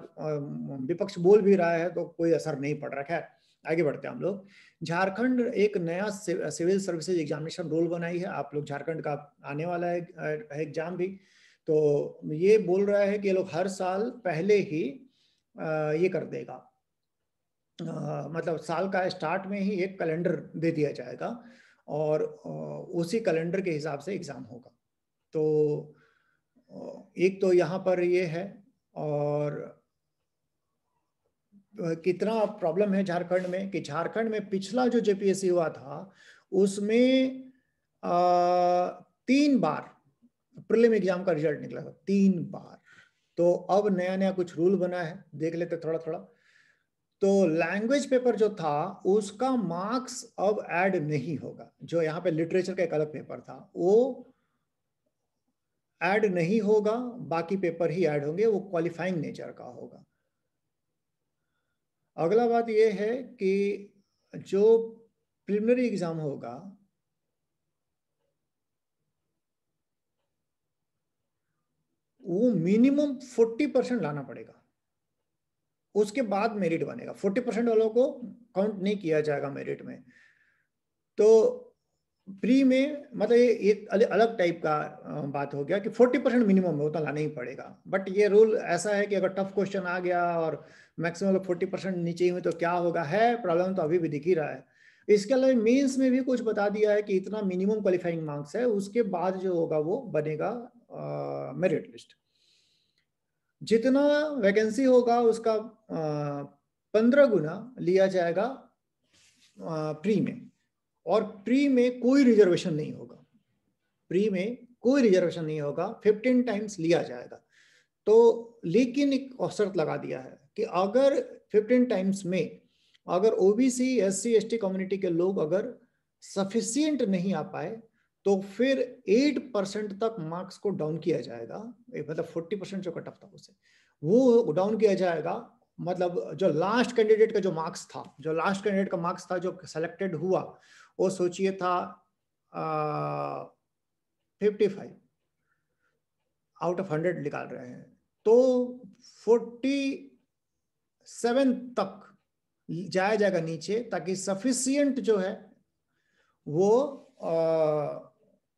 विपक्ष बोल भी रहा है तो कोई असर नहीं पड़ रहा खैर आगे बढ़ते हैं हम लोग झारखंड एक नया सिविल सर्विसेज एग्जामिनेशन रोल बनाई है आप लोग झारखंड का आने वाला है एग्जाम भी तो ये बोल रहा है कि ये लोग हर साल पहले ही ये कर देगा आ, मतलब साल का स्टार्ट में ही एक कैलेंडर दे दिया जाएगा और उसी कैलेंडर के हिसाब से एग्ज़ाम होगा तो एक तो यहाँ पर ये है और कितना प्रॉब्लम है झारखंड में कि झारखंड में पिछला जो जेपीएससी हुआ था उसमें आ, तीन बार प्रिलिम एग्जाम का रिजल्ट निकला था तीन बार तो अब नया नया कुछ रूल बना है देख लेते थोड़ा थोड़ा तो लैंग्वेज पेपर जो था उसका मार्क्स अब ऐड नहीं होगा जो यहाँ पे लिटरेचर का एक अलग पेपर था वो ऐड नहीं होगा बाकी पेपर ही ऐड होंगे वो क्वालिफाइंग नेचर का होगा अगला बात ये है कि जो प्रिलिमिनरी एग्जाम होगा वो मिनिमम फोर्टी परसेंट लाना पड़ेगा उसके बाद मेरिट बनेगा फोर्टी परसेंट वालों को काउंट नहीं किया जाएगा मेरिट में तो प्री में मतलब ये, एक अलग टाइप का बात हो गया कि फोर्टी परसेंट मिनिमम में उतना लाना ही पड़ेगा बट ये रूल ऐसा है कि अगर टफ क्वेश्चन आ गया और मैक्सिमम लोग फोर्टी परसेंट नीचे हुए तो क्या होगा है प्रॉब्लम तो अभी भी दिख ही रहा है इसके अलावा मेंस में भी कुछ बता दिया है कि इतना मिनिमम क्वालिफाइंग मार्क्स है उसके बाद जो होगा वो बनेगा मेरिट लिस्ट जितना वैकेंसी होगा उसका पंद्रह गुना लिया जाएगा प्री में और प्री में कोई रिजर्वेशन नहीं होगा प्री में कोई रिजर्वेशन नहीं होगा फिफ्टीन टाइम्स लिया जाएगा तो लेकिन एक अवसर लगा दिया है कि अगर फिफ्टीन टाइम्स में अगर ओबीसी एससी एसटी कम्युनिटी के लोग अगर सफिशियंट नहीं आ पाए तो फिर एट परसेंट तक मार्क्स को डाउन किया जाएगा मतलब फोर्टी परसेंट जो कट ऑफ था उसे वो डाउन किया जाएगा मतलब जो लास्ट कैंडिडेट का जो मार्क्स था जो लास्ट कैंडिडेट का मार्क्स था जो सेलेक्टेड हुआ वो सोचिए था fifty five out of hundred निकाल रहे हैं तो फोर्टी सेवन तक जाया जाएगा नीचे ताकि सफिशियंट जो है वो आ,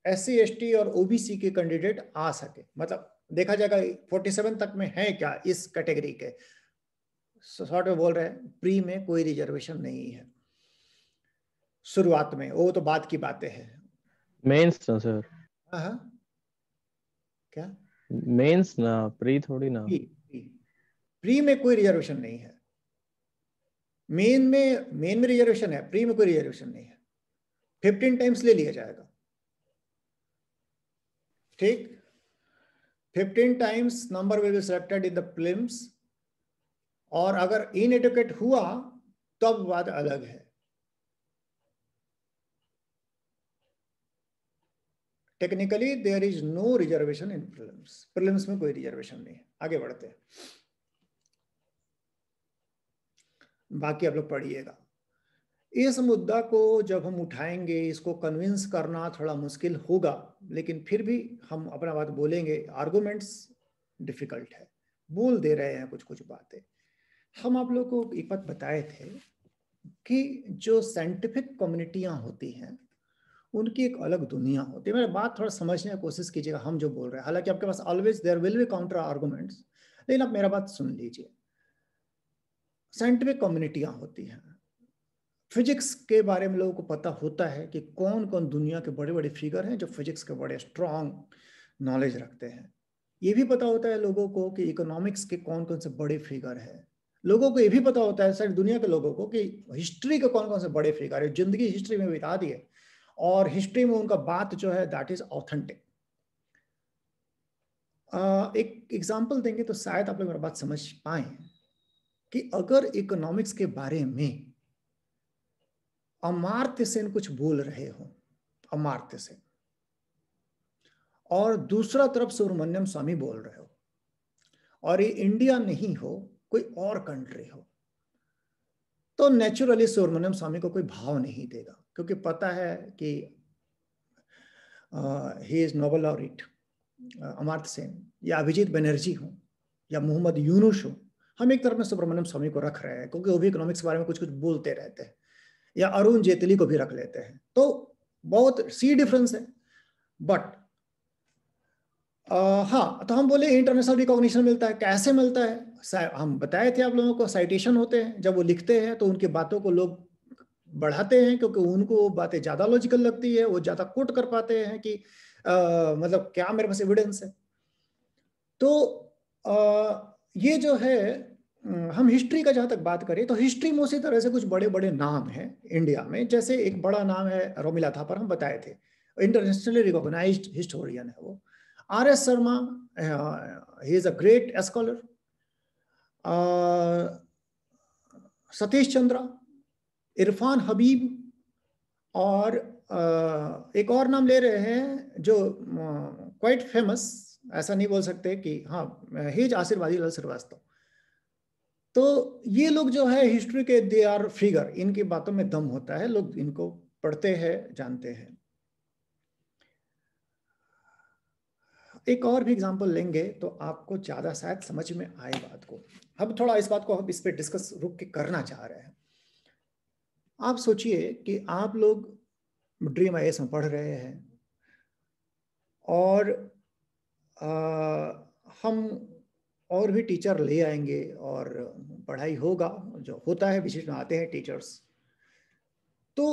एस सी और ओबीसी के कैंडिडेट आ सके मतलब देखा जाएगा 47 तक में है क्या इस कैटेगरी के शॉर्ट में बोल रहे हैं प्री में कोई रिजर्वेशन नहीं है शुरुआत में वो तो बात की बातें हैं मेंस ना सर हाँ, हाँ। क्या मेंस ना प्री थोड़ी ना प्री, प्री, प्री में कोई रिजर्वेशन नहीं है मेन में मेन में रिजर्वेशन है प्री में कोई रिजर्वेशन नहीं है फिफ्टीन टाइम्स ले लिया जाएगा ठीक 15 times number will be selected in the prelims और अगर इनएडुकेट हुआ तब तो बात अलग है technically there is no reservation in prelims prelims में कोई रिजर्वेशन नहीं है आगे बढ़ते हैं बाकी आप लोग पढ़िएगा इस मुद्दा को जब हम उठाएंगे इसको कन्विंस करना थोड़ा मुश्किल होगा लेकिन फिर भी हम अपना बात बोलेंगे आर्गूमेंट्स डिफिकल्ट है बोल दे रहे हैं कुछ कुछ बातें हम आप लोग को एक बात बताए थे कि जो साइंटिफिक कम्युनिटियाँ होती हैं उनकी एक अलग दुनिया होती है मेरा बात थोड़ा समझने की कोशिश कीजिएगा हम जो बोल रहे हैं हालांकि आपके पास always there will be counter arguments लेकिन आप मेरा बात सुन लीजिए साइंटिफिक कम्युनिटियाँ होती हैं फिजिक्स के बारे में लोगों को पता होता है कि कौन कौन दुनिया के बड़े बड़े फिगर हैं जो फिजिक्स के बड़े स्ट्रॉन्ग नॉलेज रखते हैं ये भी पता होता है लोगों को कि इकोनॉमिक्स के कौन कौन से बड़े फिगर हैं लोगों को ये भी पता होता है सर दुनिया के लोगों को कि हिस्ट्री के कौन कौन से बड़े फिगर है जिंदगी हिस्ट्री में बिता दिए और हिस्ट्री में उनका बात जो है दैट इज ऑथेंटिक एक एग्जाम्पल देंगे तो शायद आप लोग मेरा बात समझ पाए कि अगर इकोनॉमिक्स के बारे में अमार्त्य सेन कुछ बोल रहे हो अमार्त्य सेन और दूसरा तरफ सुब्रमण्यम स्वामी बोल रहे हो और ये इंडिया नहीं हो कोई और कंट्री हो तो नेचुरली सुब्रमण्यम स्वामी को कोई भाव नहीं देगा क्योंकि पता है कि he is Nobel it Amartya Sen या अभिजीत बनर्जी हो या मोहम्मद यूनुस हो हम एक तरफ में सुब्रमण्यम स्वामी को रख रहे हैं क्योंकि वो भी इकोनॉमिक्स के बारे में कुछ कुछ बोलते रहते हैं या अरुण जेटली को भी रख लेते हैं तो बहुत सी डिफरेंस है बट Uh, हाँ तो हम बोले इंटरनेशनल रिकॉग्निशन मिलता है कैसे मिलता है हम बताए थे आप लोगों को साइटेशन होते हैं जब वो लिखते हैं तो उनकी बातों को लोग बढ़ाते हैं क्योंकि उनको बातें ज़्यादा लॉजिकल लगती है वो ज़्यादा कोट कर पाते हैं कि आ, मतलब क्या मेरे पास एविडेंस है तो आ, ये जो है हम हिस्ट्री का जहां तक बात करें तो हिस्ट्री में उसी तरह से कुछ बड़े बड़े नाम हैं इंडिया में जैसे एक बड़ा नाम है रोमिला पर हम बताए थे इंटरनेशनली रिकॉग्नाइज हिस्टोरियन है वो R S Sharma he is a great scholar Satish Chandra Irfan Habib और uh, एक और नाम ले रहे हैं जो क्वाइट uh, फेमस ऐसा नहीं बोल सकते कि हाँ हिज आशीर्वादी लाल श्रीवास्तव तो ये लोग जो है हिस्ट्री के दे आर फिगर इनकी बातों में दम होता है लोग इनको पढ़ते हैं जानते हैं एक और भी एग्जांपल लेंगे तो आपको ज़्यादा शायद समझ में आए बात को हम थोड़ा इस बात को हम इस पर डिस्कस रुक के करना चाह रहे हैं आप सोचिए कि आप लोग ड्रीम आई में पढ़ रहे हैं और आ, हम और भी टीचर ले आएंगे और पढ़ाई होगा जो होता है विशेष में आते हैं टीचर्स तो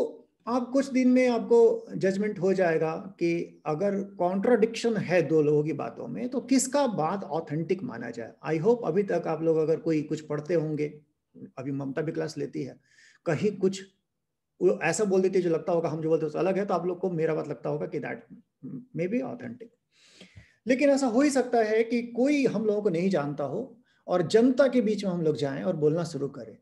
आप कुछ दिन में आपको जजमेंट हो जाएगा कि अगर कॉन्ट्राडिक्शन है दो लोगों की बातों में तो किसका बात ऑथेंटिक माना जाए आई होप अभी तक आप लोग अगर कोई कुछ पढ़ते होंगे अभी ममता भी क्लास लेती है कहीं कुछ ऐसा बोल देती है जो लगता होगा हम जो बोलते हैं अलग है तो आप लोग को मेरा बात लगता होगा कि दैट मे बी ऑथेंटिक लेकिन ऐसा हो ही सकता है कि कोई हम लोगों को नहीं जानता हो और जनता के बीच में हम लोग जाएं और बोलना शुरू करें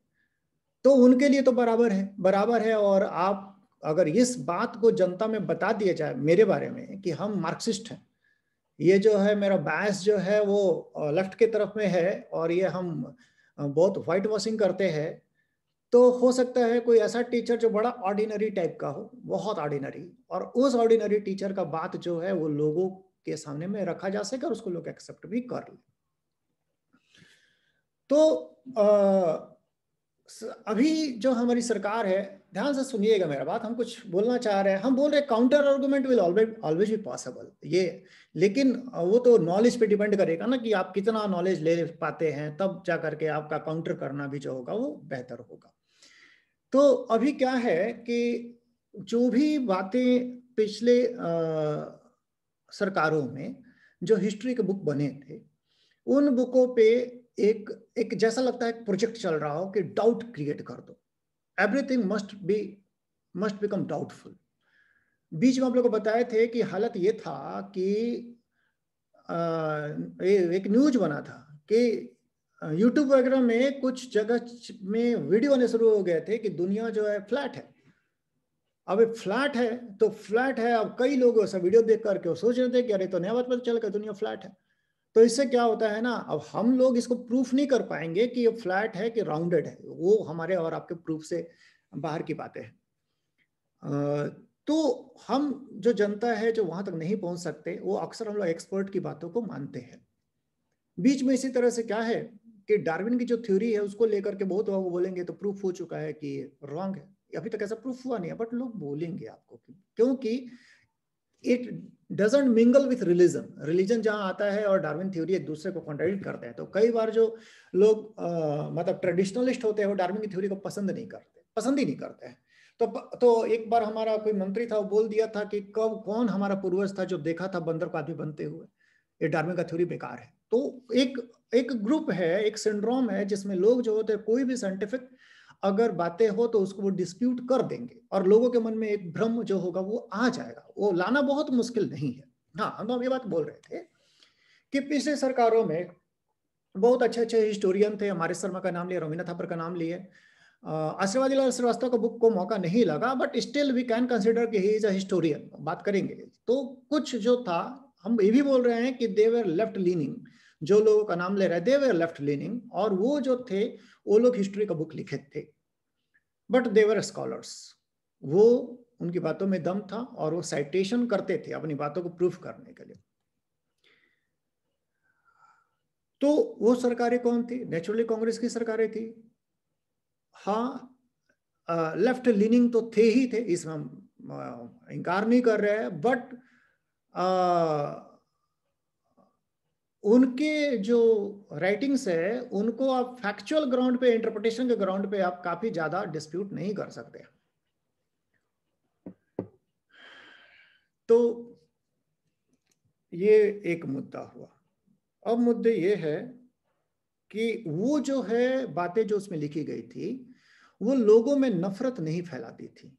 तो उनके लिए तो बराबर है बराबर है और आप अगर इस बात को जनता में बता दिया जाए मेरे बारे में कि हम मार्क्सिस्ट हैं ये जो है मेरा बायस जो है वो लेफ्ट के तरफ में है और ये हम बहुत वाइट वॉशिंग करते हैं तो हो सकता है कोई ऐसा टीचर जो बड़ा ऑर्डिनरी टाइप का हो बहुत ऑर्डिनरी और उस ऑर्डिनरी टीचर का बात जो है वो लोगों के सामने में रखा जा सके और उसको लोग एक्सेप्ट भी कर ले तो आ, अभी जो हमारी सरकार है ध्यान से सुनिएगा मेरा बात हम कुछ बोलना चाह रहे हैं हम बोल रहे हैं counter argument will always always भी पॉसिबल ये लेकिन वो तो नॉलेज पे डिपेंड करेगा ना कि आप कितना नॉलेज ले पाते हैं तब जा करके आपका काउंटर करना भी जो होगा वो बेहतर होगा तो अभी क्या है कि जो भी बातें पिछले आ, सरकारों में जो हिस्ट्री के बुक बने थे उन बुकों पे एक एक जैसा लगता है प्रोजेक्ट चल रहा हो कि डाउट क्रिएट कर दो everything must be must become doubtful बीच में आप लोग को बताए थे कि हालत ये था कि आ, एक न्यूज बना था कि यूट्यूब वगैरह में कुछ जगह में वीडियो आने शुरू हो गए थे कि दुनिया जो है फ्लैट है अब फ्लैट है तो फ्लैट है अब कई लोग ऐसा वीडियो देख करके सोच रहे थे कि अरे तो नया बात पता चल गया दुनिया फ्लैट है तो इससे क्या होता है ना अब हम लोग इसको प्रूफ नहीं कर पाएंगे कि ये फ्लैट है कि राउंडेड है वो हमारे और आपके प्रूफ से बाहर की बातें हैं तो हम जो जनता है जो वहां तक नहीं पहुंच सकते वो अक्सर हम लोग एक्सपर्ट की बातों को मानते हैं बीच में इसी तरह से क्या है कि डार्विन की जो थ्योरी है उसको लेकर के बहुत लोग बोलेंगे तो प्रूफ हो चुका है कि रॉन्ग है अभी तक ऐसा प्रूफ हुआ नहीं है बट लोग बोलेंगे आपको क्योंकि it doesn't mingle with religion religion जहां आता है और डार्विन थ्योरी एक दूसरे को कॉन्ट्राडिक्ट करते हैं तो कई बार जो लोग आ, मतलब ट्रेडिशनलिस्ट होते हैं वो डार्विन की थ्योरी को पसंद नहीं करते पसंद ही नहीं करते हैं तो तो एक बार हमारा कोई मंत्री था वो बोल दिया था कि कब कौन हमारा पूर्वज था जो देखा था बंदर को आदमी बनते हुए ये डार्विन का थ्योरी बेकार है तो एक एक ग्रुप है एक सिंड्रोम है जिसमें लोग जो होते हैं कोई भी साइंटिफिक अगर बातें हो तो उसको वो डिस्प्यूट कर देंगे और लोगों के मन में एक भ्रम जो होगा वो आ जाएगा वो लाना बहुत मुश्किल नहीं है हाँ हम तो ये बात बोल रहे थे कि पिछले सरकारों में बहुत अच्छे अच्छे हिस्टोरियन थे हमारे शर्मा का नाम लिया रवीना थापर का नाम लिए आशीर्वादी लाल श्रीवास्तव का बुक को मौका नहीं लगा but still we can consider कि ही इज अ हिस्टोरियन बात करेंगे तो कुछ जो था हम ये भी बोल रहे हैं कि दे लेफ्ट लीनिंग जो लोगों का नाम ले रहे देवर लेफ्ट लीनिंग और वो जो थे वो लोग हिस्ट्री का बुक लिखे थे बट देवर स्कॉलर्स वो उनकी बातों में दम था और वो साइटेशन करते थे अपनी बातों को प्रूफ करने के लिए तो वो सरकारें कौन थी नेचुरली कांग्रेस की सरकारें थी हाँ लेफ्ट लीनिंग तो थे ही थे इसमें हम इनकार नहीं कर रहे हैं बट आ, उनके जो राइटिंग्स है उनको आप फैक्चुअल ग्राउंड पे इंटरप्रिटेशन के ग्राउंड पे आप काफी ज्यादा डिस्प्यूट नहीं कर सकते तो ये एक मुद्दा हुआ अब मुद्दे ये है कि वो जो है बातें जो उसमें लिखी गई थी वो लोगों में नफरत नहीं फैलाती थी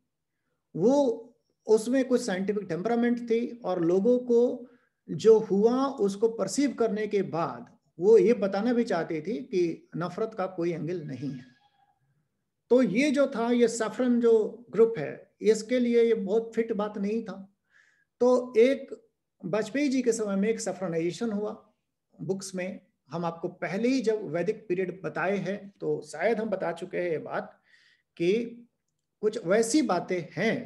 वो उसमें कुछ साइंटिफिक टेम्परामेंट थी और लोगों को जो हुआ उसको परसीव करने के बाद वो ये बताना भी चाहती थी कि नफरत का कोई एंगल नहीं है तो ये जो था ये सफरन जो ग्रुप है इसके लिए ये बहुत फिट बात नहीं था तो एक वाजपेयी जी के समय में एक सफरनाइजेशन हुआ बुक्स में हम आपको पहले ही जब वैदिक पीरियड बताए हैं तो शायद हम बता चुके हैं ये बात कि कुछ वैसी बातें हैं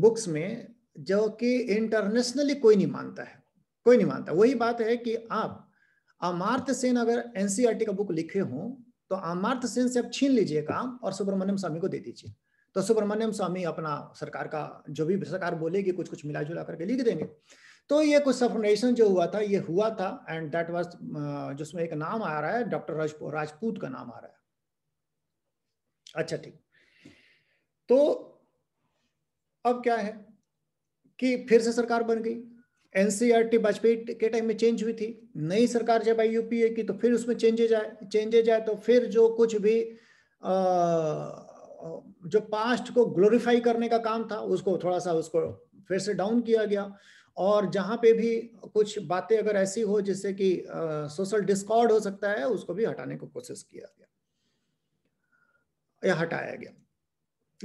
बुक्स में जो कि इंटरनेशनली कोई नहीं मानता है कोई नहीं मानता वही बात है कि आप अमार्थ सेन अगर एनसीआर e का बुक लिखे हो तो अमार्थ सेन से आप छीन लीजिए काम और सुब्रमण्यम स्वामी को दे दीजिए तो सुब्रमण्यम स्वामी अपना सरकार का जो भी सरकार बोलेगी कुछ कुछ मिला जुला करके लिख देंगे तो ये कुछ सफोनेशन जो हुआ था ये हुआ था एंड दैट वॉज जिसमें एक नाम आ रहा है डॉक्टर राजपूत का नाम आ रहा है अच्छा ठीक तो अब क्या है कि फिर से सरकार बन गई एनसीईआरटी वाजपेयी e के टाइम में चेंज हुई थी नई सरकार जब आई यूपीए की तो फिर उसमें चेंजेज आए चेंजेज आए तो फिर जो कुछ भी जो पास्ट को ग्लोरीफाई करने का काम था उसको थोड़ा सा उसको फिर से डाउन किया गया और जहां पे भी कुछ बातें अगर ऐसी हो जिससे कि सोशल डिस्कॉर्ड हो सकता है उसको भी हटाने की को कोशिश किया गया या हटाया गया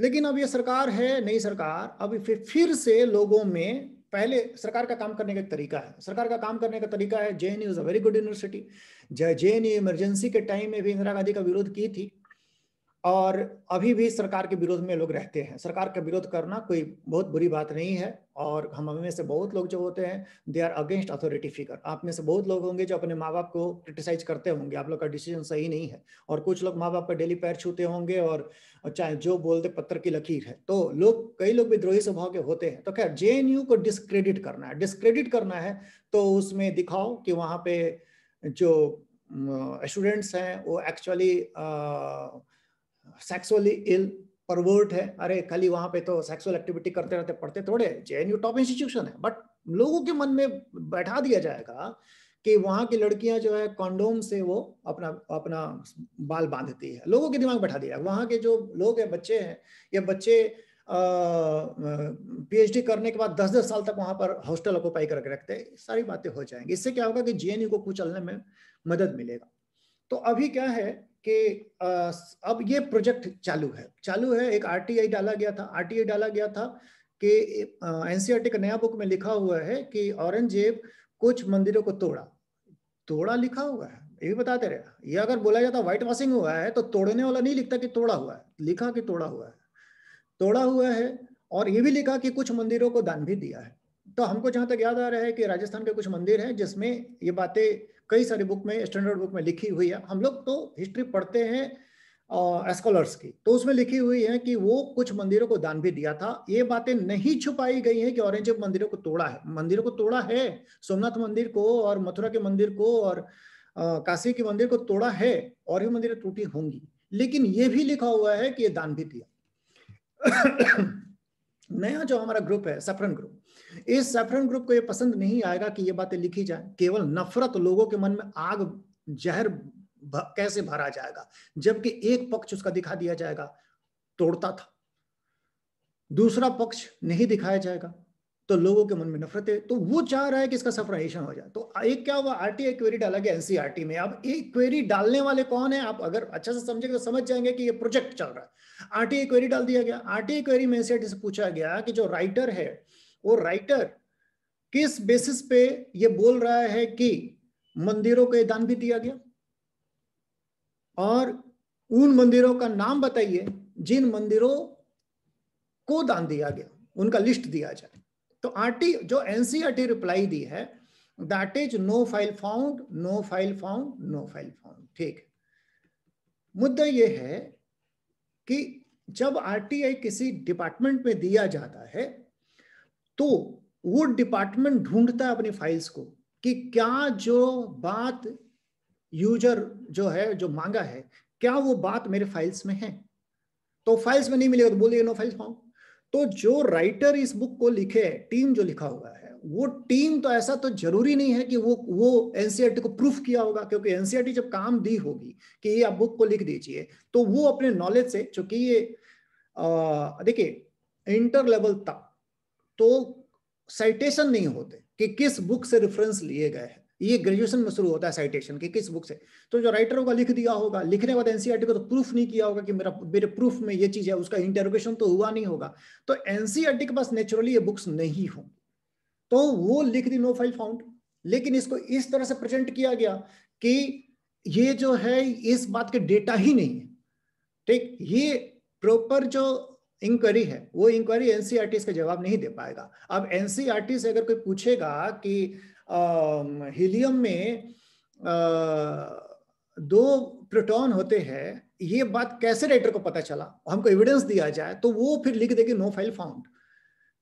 लेकिन अब ये सरकार है नई सरकार अब फिर से लोगों में पहले सरकार का काम करने का एक तरीका है सरकार का काम करने का तरीका है J N U is a very good university J N U emergency के टाइम में भी इंदिरा गांधी का विरोध की थी और अभी भी सरकार के विरोध में लोग रहते हैं सरकार का विरोध करना कोई बहुत बुरी बात नहीं है और हम में से बहुत लोग जो होते हैं they are against authority figure आप में से बहुत लोग होंगे जो अपने माँ बाप को क्रिटिसाइज करते होंगे आप लोग का डिसीजन सही नहीं है और कुछ लोग माँ बाप का डेली पैर छूते होंगे और चाहे जो बोलते पत्थर की लकीर है तो लोग कई लोग विद्रोही स्वभाव के होते हैं तो खैर जे को डिस्क्रेडिट करना है डिस्क्रेडिट करना है तो उसमें दिखाओ कि वहाँ पे जो स्टूडेंट्स हैं वो एक्चुअली सेक्सुअली इल परवर्ट है अरे खाली वहां पे तो सेक्सुअल एक्टिविटी करते रहते पढ़ते थोड़े जे टॉप इंस्टीट्यूशन है बट लोगों के मन में बैठा दिया जाएगा कि वहां की लड़कियां जो है कॉन्डोम से वो अपना अपना बाल बांधती है लोगों के दिमाग बैठा दिया वहाँ के जो लोग हैं बच्चे हैं या बच्चे पीएचडी करने के बाद दस दस साल तक वहां पर हॉस्टल ऑकोपाई करके रखते हैं सारी बातें हो जाएंगी इससे क्या होगा कि जेएनयू को कुचलने में मदद मिलेगा तो अभी क्या है कि अब ये प्रोजेक्ट चालू है चालू है एक आरटीआई डाला गया था आरटीआई डाला गया था कि एनसीआरटी का नया बुक में लिखा हुआ है कि औरंगजेब कुछ मंदिरों को तोड़ा तोड़ा लिखा हुआ है ये भी बताते रहे ये अगर बोला जाता व्हाइट वॉशिंग हुआ है तो तोड़ने वाला नहीं लिखता कि तोड़ा हुआ है लिखा कि तोड़ा हुआ है तोड़ा हुआ है और ये भी लिखा कि कुछ मंदिरों को दान भी दिया है तो हमको जहां तक याद आ रहा है कि राजस्थान के कुछ मंदिर हैं जिसमें ये बातें कई सारी बुक में स्टैंडर्ड बुक में लिखी हुई है हम लोग तो हिस्ट्री पढ़ते हैं स्कॉलर्स की तो उसमें लिखी हुई है कि वो कुछ मंदिरों को दान भी दिया था ये बातें नहीं छुपाई गई है कि औरंगजेब मंदिरों को तोड़ा है मंदिरों को तोड़ा है सोमनाथ मंदिर को और मथुरा के मंदिर को और आ, काशी के मंदिर को तोड़ा है और भी मंदिरें टूटी होंगी लेकिन ये भी लिखा हुआ है कि ये दान भी दिया नया जो हमारा ग्रुप है सफरन ग्रुप इस सेफरन ग्रुप को ये पसंद नहीं आएगा कि ये बातें लिखी जाए केवल नफरत लोगों के मन में आग जहर कैसे भरा जाएगा जबकि एक पक्ष उसका दिखा दिया जाएगा तोड़ता था दूसरा पक्ष नहीं दिखाया जाएगा तो लोगों के मन में नफरत है तो वो चाह रहा है कि इसका सफराइशन हो जाए तो एक क्या हुआ आर टी क्वेरी डाला गया एनसीआरटी e में अब एक क्वेरी डालने वाले कौन है आप अगर अच्छा से समझेंगे तो समझ जाएंगे कि ये प्रोजेक्ट चल रहा है आरटीआई क्वेरी डाल दिया गया आरटीआई क्वेरी में एनसीआरटी e से पूछा गया कि जो राइटर है वो राइटर किस बेसिस पे ये बोल रहा है कि मंदिरों को दान भी दिया गया और उन मंदिरों का नाम बताइए जिन मंदिरों को दान दिया गया उनका लिस्ट दिया जाए तो आरटी जो एनसीआरटी रिप्लाई e दी है that is no file found no file found no file found ठीक मुद्दा यह है कि जब आरटीआई किसी डिपार्टमेंट में दिया जाता है तो वो डिपार्टमेंट ढूंढता है अपनी फाइल्स को कि क्या जो बात यूजर जो है जो मांगा है क्या वो बात मेरे फाइल्स में है तो फाइल्स में नहीं मिलेगा तो बोलिए नो फाइल्स पाओ तो जो राइटर इस बुक को लिखे टीम जो लिखा हुआ है वो टीम तो ऐसा तो जरूरी नहीं है कि वो वो एनसीआरटी को प्रूफ किया होगा क्योंकि एनसीआरटी जब काम दी होगी कि ये आप बुक को लिख दीजिए तो वो अपने नॉलेज से चूंकि ये देखिए इंटर लेवल तक तो साइटेशन नहीं होते कि किस बुक से रेफरेंस लिए गए हैं ये ग्रेजुएशन में शुरू होता है साइटेशन कि किस बुक से तो जो राइटर होगा लिख दिया होगा लिखने के बाद एनसीआरटी को तो प्रूफ नहीं किया होगा कि मेरा मेरे प्रूफ में ये चीज है उसका इंटरोगेशन तो हुआ नहीं होगा तो एनसीआरटी के पास नेचुरली ये बुक्स नहीं होंगी तो वो लिख दी नो फाइल फाउंड लेकिन इसको इस तरह से प्रेजेंट किया गया कि ये जो है इस बात के डेटा ही नहीं है ठीक ये प्रॉपर जो इंक्वायरी है वो इंक्वायरी एनसीआरटी e का जवाब नहीं दे पाएगा अब एनसीआरटी से e अगर कोई पूछेगा कि हीलियम में आ, दो प्रोटॉन होते हैं ये बात कैसे राइटर को पता चला हमको एविडेंस दिया जाए तो वो फिर लिख देगी नो फाइल फाउंड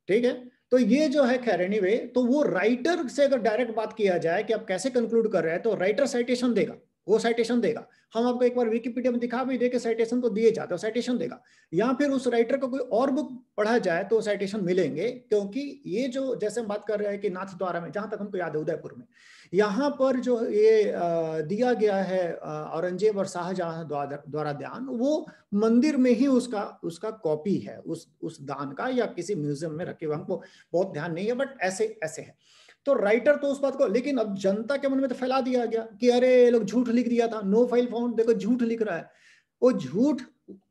ठीक है तो ये जो है खैर एनी anyway, तो वो राइटर से अगर डायरेक्ट बात किया जाए कि आप कैसे कंक्लूड कर रहे हैं तो राइटर साइटेशन देगा वो साइटेशन देगा हम आपको एक बार विकीपीडिया में दिखा भी देखे साइटेशन तो दिए जाते हैं साइटेशन देगा या फिर उस राइटर का को कोई और बुक पढ़ा जाए तो साइटेशन मिलेंगे क्योंकि ये जो जैसे हम बात कर रहे हैं कि नाथ द्वारा में जहां तक हमको याद है उदयपुर में यहाँ पर जो ये दिया गया है औरंगजेब और शाहजहां द्वारा ध्यान वो मंदिर में ही उसका उसका कॉपी है उस उस दान का या किसी म्यूजियम में रखे हुए हमको बहुत ध्यान नहीं है बट ऐसे ऐसे है तो राइटर तो उस बात को लेकिन अब जनता के मन में तो फैला दिया गया कि अरे लोग झूठ लिख दिया था नो फाइल फाउंड देखो झूठ लिख रहा है वो झूठ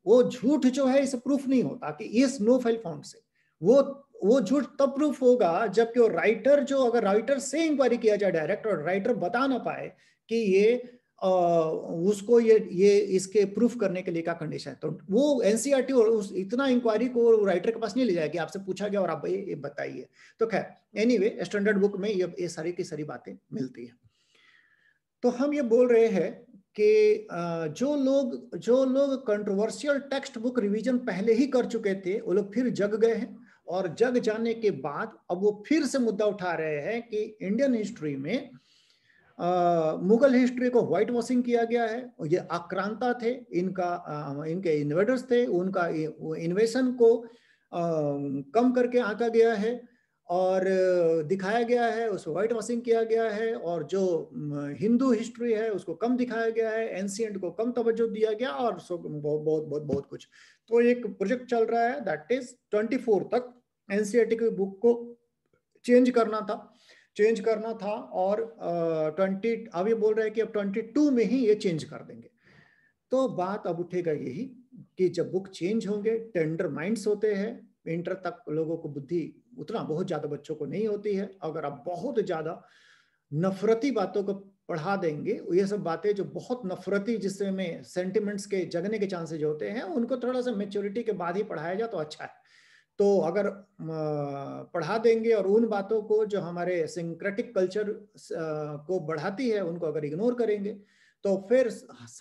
वो झूठ जो है इसे प्रूफ नहीं होता कि इस नो फाइल फाउंड से वो वो झूठ तब प्रूफ होगा जबकि वो राइटर जो अगर राइटर से इंक्वायरी किया जाए डायरेक्ट और राइटर बता ना पाए कि ये उसको ये ये इसके प्रूफ करने के लिए का कंडीशन है तो वो एनसीईआरटी e और उस इतना इंक्वायरी को राइटर के पास नहीं ले जाएगी आपसे पूछा गया और आप ये, ये बताइए तो खैर एनीवे स्टैंडर्ड बुक में ये, ये सारी की सारी बातें मिलती है तो हम ये बोल रहे हैं कि जो लोग जो लोग कंट्रोवर्शियल टेक्स्ट बुक रिविजन पहले ही कर चुके थे वो लोग फिर जग गए हैं और जग जाने के बाद अब वो फिर से मुद्दा उठा रहे हैं कि इंडियन हिस्ट्री में मुगल हिस्ट्री को व्हाइट वॉशिंग किया गया है और ये आक्रांता थे इनका आ, इनके इन्वेडर्स थे उनका इन्वेशन को आ, कम करके आका गया है और दिखाया गया है उसको व्हाइट वॉशिंग किया गया है और जो हिंदू हिस्ट्री है उसको कम दिखाया गया है एनसीएंट को कम तवज्जो दिया गया और बहुत बहुत बहुत बहुत कुछ तो एक प्रोजेक्ट चल रहा है दैट इज ट्वेंटी तक एनसीआरटी की बुक को चेंज करना था चेंज करना था और ट्वेंटी अब ये बोल रहे हैं कि अब ट्वेंटी टू में ही ये चेंज कर देंगे तो बात अब उठेगा यही कि जब बुक चेंज होंगे टेंडर माइंड्स होते हैं इंटर तक लोगों को बुद्धि उतना बहुत ज्यादा बच्चों को नहीं होती है अगर आप बहुत ज्यादा नफरती बातों को पढ़ा देंगे ये सब बातें जो बहुत नफरती जिसमें सेंटिमेंट्स के जगने के चांसेज होते हैं उनको थोड़ा सा मेच्योरिटी के बाद ही पढ़ाया जाए तो अच्छा है तो अगर पढ़ा देंगे और उन बातों को जो हमारे सिंक्रेटिक कल्चर को बढ़ाती है उनको अगर इग्नोर करेंगे तो फिर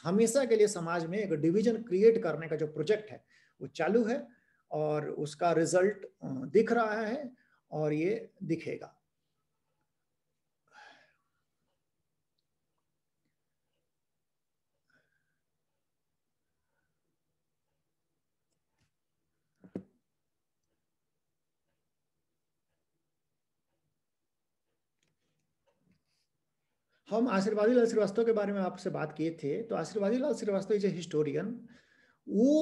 हमेशा के लिए समाज में एक डिवीजन क्रिएट करने का जो प्रोजेक्ट है वो चालू है और उसका रिजल्ट दिख रहा है और ये दिखेगा हम आशीर्वादी लाल श्रीवास्तव के बारे में आपसे बात किए थे तो Ashirbadi Lal Srivastava is a historian वो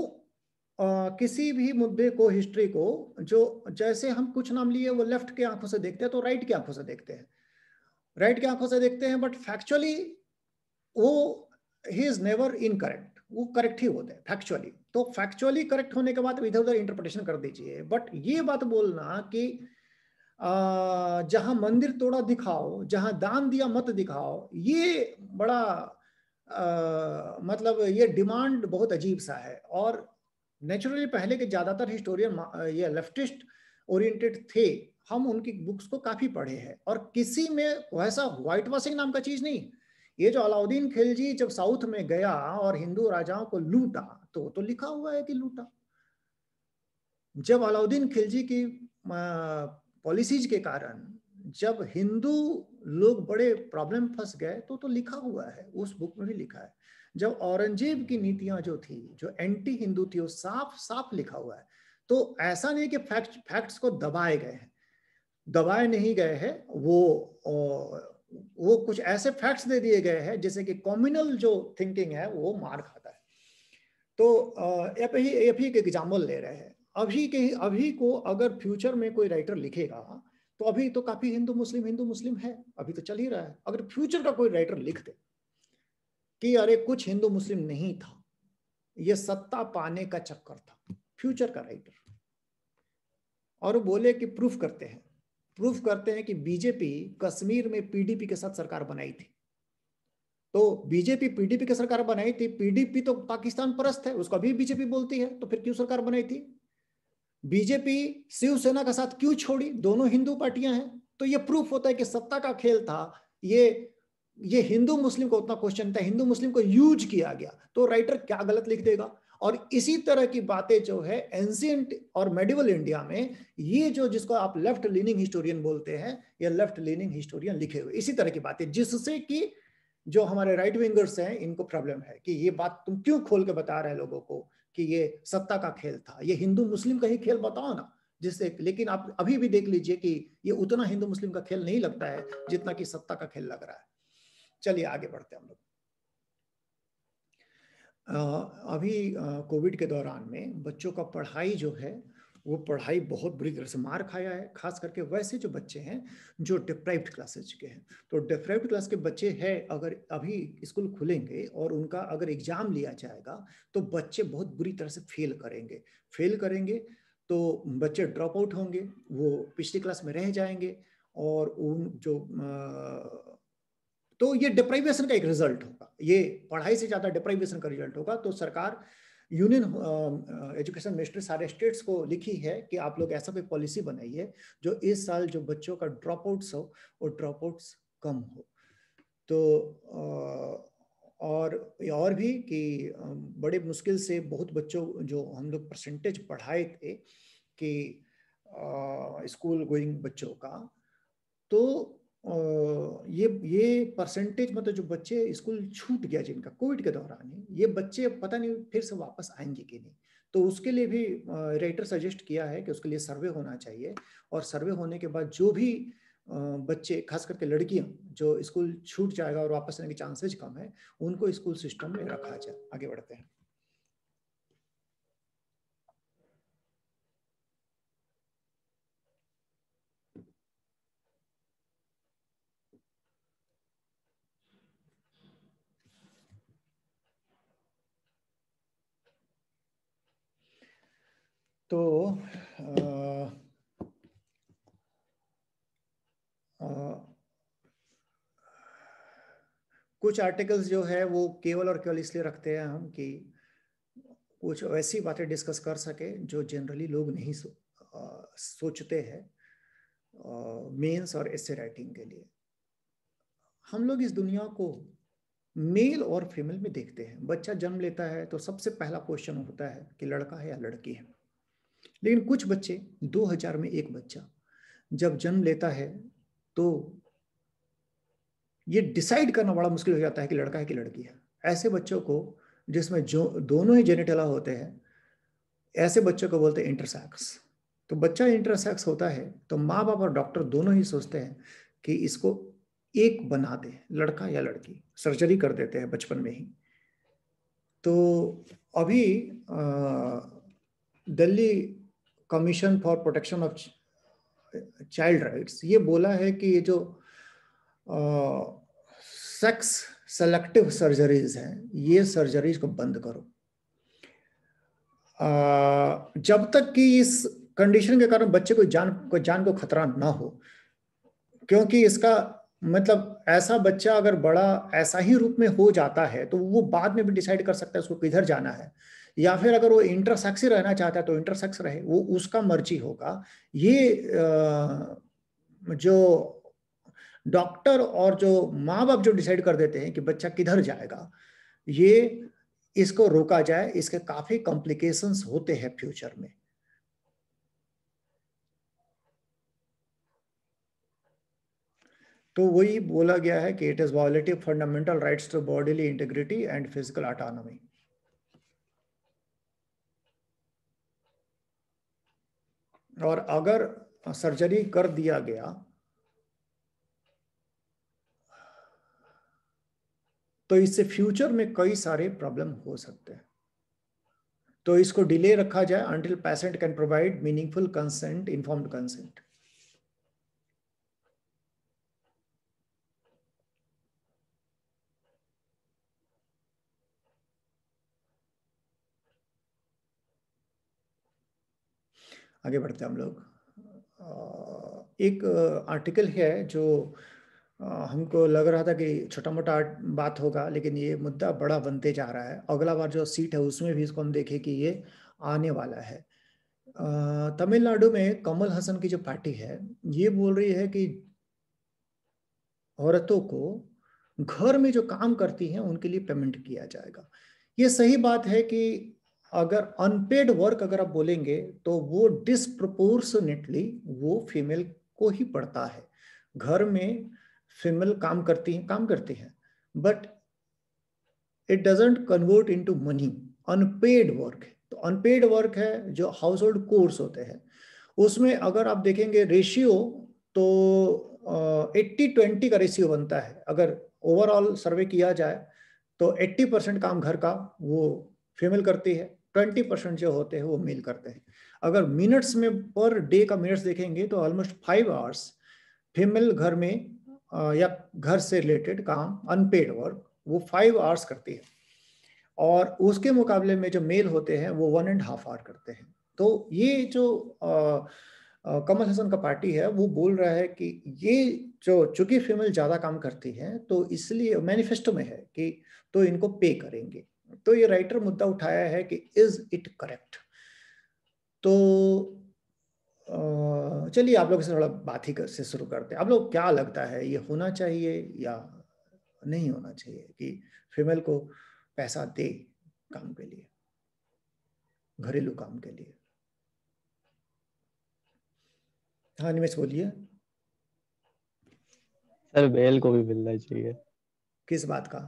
आ, किसी भी मुद्दे को हिस्ट्री को जो जैसे हम कुछ नाम लिए वो लेफ्ट तो की आंखों से देखते हैं तो राइट की आंखों से देखते हैं राइट की आंखों से देखते हैं बट फैक्चुअली वो ही इज नेवर इनकरेक्ट वो करेक्ट ही होते हैं फैक्चुअली तो फैक्चुअली करेक्ट होने के बाद इधर उधर इंटरप्रिटेशन कर दीजिए बट ये बात बोलना कि जहां मंदिर तोड़ा दिखाओ जहां दान दिया मत दिखाओ ये बड़ा आ, मतलब ये डिमांड बहुत अजीब सा है और नेचुरली पहले के ज़्यादातर हिस्टोरियन ये लेफ्टिस्ट ओरिएंटेड थे हम उनकी बुक्स को काफ़ी पढ़े हैं और किसी में वैसा व्हाइट वॉशिंग नाम का चीज़ नहीं ये जो अलाउद्दीन खिलजी जब साउथ में गया और हिंदू राजाओं को लूटा तो तो लिखा हुआ है कि लूटा जब अलाउद्दीन खिलजी की पॉलिसीज के कारण जब हिंदू लोग बड़े प्रॉब्लम फंस गए तो तो लिखा हुआ है उस बुक में भी लिखा है जब औरंगजेब की नीतियां जो थी जो एंटी हिंदू थी वो साफ साफ लिखा हुआ है तो ऐसा नहीं कि फैक्ट फैक्ट्स को दबाए गए हैं दबाए नहीं गए हैं वो वो कुछ ऐसे फैक्ट्स दे दिए गए हैं जैसे कि कॉम्युनल जो थिंकिंग है वो मार खाता है तो ये भी एक एग्जाम्पल ले रहे हैं अभी के अभी को अगर फ्यूचर में कोई राइटर लिखेगा तो अभी तो काफी हिंदू मुस्लिम हिंदू मुस्लिम है अभी तो चल ही रहा है अगर फ्यूचर का कोई राइटर लिख दे कि अरे कुछ हिंदू मुस्लिम नहीं था ये सत्ता पाने का चक्कर था फ्यूचर का राइटर और बोले कि प्रूफ करते हैं प्रूफ करते हैं कि बीजेपी कश्मीर में पीडीपी के साथ सरकार बनाई थी तो बीजेपी पीडीपी की सरकार बनाई थी पीडीपी तो पाकिस्तान परस्त है उसको अभी बीजेपी बोलती है तो फिर क्यों सरकार बनाई थी बीजेपी शिवसेना का साथ क्यों छोड़ी दोनों हिंदू पार्टियां हैं तो ये प्रूफ होता है कि सत्ता का खेल था ये ये हिंदू मुस्लिम को उतना क्वेश्चन था हिंदू मुस्लिम को यूज किया गया तो राइटर क्या गलत लिख देगा और इसी तरह की बातें जो है एंशियंट और मेडिवल इंडिया में ये जो जिसको आप लेफ्ट लीनिंग हिस्टोरियन बोलते हैं या लेफ्ट लीनिंग हिस्टोरियन लिखे हुए इसी तरह की बातें जिससे कि जो हमारे राइट विंगर्स हैं इनको प्रॉब्लम है कि ये बात तुम क्यों खोल के बता रहे हैं लोगों को कि ये सत्ता का खेल था ये हिंदू मुस्लिम का ही खेल बताओ ना जिससे लेकिन आप अभी भी देख लीजिए कि ये उतना हिंदू मुस्लिम का खेल नहीं लगता है जितना कि सत्ता का खेल लग रहा है चलिए आगे बढ़ते हम लोग अभी कोविड के दौरान में बच्चों का पढ़ाई जो है वो पढ़ाई बहुत बुरी तरह से मार खाया है खास करके वैसे जो बच्चे हैं जो डिप्राइव्ड क्लासेज के हैं तो डिप्राइव्ड क्लास के बच्चे हैं अगर अभी स्कूल खुलेंगे और उनका अगर एग्जाम लिया जाएगा तो बच्चे बहुत बुरी तरह से फेल करेंगे फेल करेंगे तो बच्चे ड्रॉप आउट होंगे वो पिछली क्लास में रह जाएंगे और उन जो आ, तो ये डिप्राइवेशन का एक रिजल्ट होगा ये पढ़ाई से ज्यादा डिप्राइवेशन का रिजल्ट होगा तो सरकार यूनियन एजुकेशन मिनिस्टर सारे स्टेट्स को लिखी है कि आप लोग ऐसा कोई पॉलिसी बनाइए जो इस साल जो बच्चों का ड्रॉप आउट्स हो वो ड्रॉप आउट्स कम हो तो uh, और और भी कि बड़े मुश्किल से बहुत बच्चों जो हम लोग परसेंटेज पढ़ाए थे कि स्कूल गोइंग बच्चों का तो ये ये परसेंटेज मतलब जो बच्चे स्कूल छूट गया जिनका कोविड के दौरान ये बच्चे पता नहीं फिर से वापस आएंगे कि नहीं तो उसके लिए भी राइटर सजेस्ट किया है कि उसके लिए सर्वे होना चाहिए और सर्वे होने के बाद जो भी बच्चे खास करके लड़कियां जो स्कूल छूट जाएगा और वापस आने के चांसेज कम है उनको स्कूल सिस्टम में रखा जाए आगे बढ़ते हैं Uh, uh, कुछ आर्टिकल्स जो है वो केवल और केवल इसलिए रखते हैं हम कि कुछ ऐसी बातें डिस्कस कर सके जो जनरली लोग नहीं सो, आ, uh, सोचते हैं मेंस और एसे राइटिंग के लिए हम लोग इस दुनिया को मेल और फीमेल में देखते हैं बच्चा जन्म लेता है तो सबसे पहला क्वेश्चन होता है कि लड़का है या लड़की है लेकिन कुछ बच्चे 2000 में एक बच्चा जब जन्म लेता है तो ये डिसाइड करना बड़ा मुश्किल हो जाता है कि लड़का है कि लड़की है ऐसे बच्चों को जिसमें जो दोनों ही जेनेटला होते हैं ऐसे बच्चों को बोलते हैं इंटरसेक्स तो बच्चा इंटरसेक्स होता है तो माँ बाप और डॉक्टर दोनों ही सोचते हैं कि इसको एक बना दे लड़का या लड़की सर्जरी कर देते हैं बचपन में ही तो अभी Delhi commission for protection of child rights ये बोला है कि ये जो सेक्स सेलेक्टिव सर्जरीज हैं ये सर्जरीज को बंद करो जब तक कि इस कंडीशन के कारण बच्चे को जान को जान को खतरा ना हो क्योंकि इसका मतलब ऐसा बच्चा अगर बड़ा ऐसा ही रूप में हो जाता है तो वो बाद में भी डिसाइड कर सकता है उसको किधर जाना है या फिर अगर वो इंटरसेक्स ही रहना चाहता है तो इंटरसेक्स रहे वो उसका मर्जी होगा ये जो डॉक्टर और जो माँ बाप जो डिसाइड कर देते हैं कि बच्चा किधर जाएगा ये इसको रोका जाए इसके काफी कॉम्प्लिकेशंस होते हैं फ्यूचर में तो वही बोला गया है कि it is violative fundamental rights to bodily integrity and physical autonomy और अगर सर्जरी कर दिया गया तो इससे फ्यूचर में कई सारे प्रॉब्लम हो सकते हैं तो इसको डिले रखा जाए until patient can provide meaningful consent informed consent आगे बढ़ते हैं हम लोग एक आर्टिकल है जो हमको लग रहा था कि छोटा मोटा बात होगा लेकिन ये मुद्दा बड़ा बनते जा रहा है अगला बार जो सीट है उसमें भी इसको हम देखें कि ये आने वाला है तमिलनाडु में कमल हसन की जो पार्टी है ये बोल रही है कि औरतों को घर में जो काम करती हैं उनके लिए पेमेंट किया जाएगा ये सही बात है कि अगर अनपेड वर्क अगर आप बोलेंगे तो वो डिस्प्रपोर्शनेटली वो फीमेल को ही पड़ता है घर में फीमेल काम करती है काम करती है but it doesn't convert into money unpaid work तो अनपेड वर्क है जो हाउस होल्ड कोर्स होते हैं उसमें अगर आप देखेंगे रेशियो तो एट्टी ट्वेंटी का रेशियो बनता है अगर ओवरऑल सर्वे किया जाए तो एट्टी परसेंट काम घर का वो फीमेल करती है ट्वेंटी परसेंट जो होते हैं वो मील करते हैं अगर मिनट्स में पर डे का मिनट्स देखेंगे तो ऑलमोस्ट फाइव आवर्स फीमेल घर में या घर से रिलेटेड काम अनपेड वर्क वो फाइव आवर्स करती है और उसके मुकाबले में जो मेल होते हैं वो वन एंड हाफ आवर करते हैं तो ये जो कमल हसन का पार्टी है वो बोल रहा है कि ये जो चूंकि फीमेल ज़्यादा काम करती है तो इसलिए मैनिफेस्टो में है कि तो इनको पे करेंगे तो ये राइटर मुद्दा उठाया है कि इज इट करेक्ट तो चलिए आप लोग से थोड़ा बात ही कर, से शुरू करते हैं आप लोग क्या लगता है ये होना चाहिए या नहीं होना चाहिए कि फीमेल को पैसा दे काम के लिए घरेलू काम के लिए हाँ निमेश बोलिए सर बेल को भी मिलना चाहिए किस बात का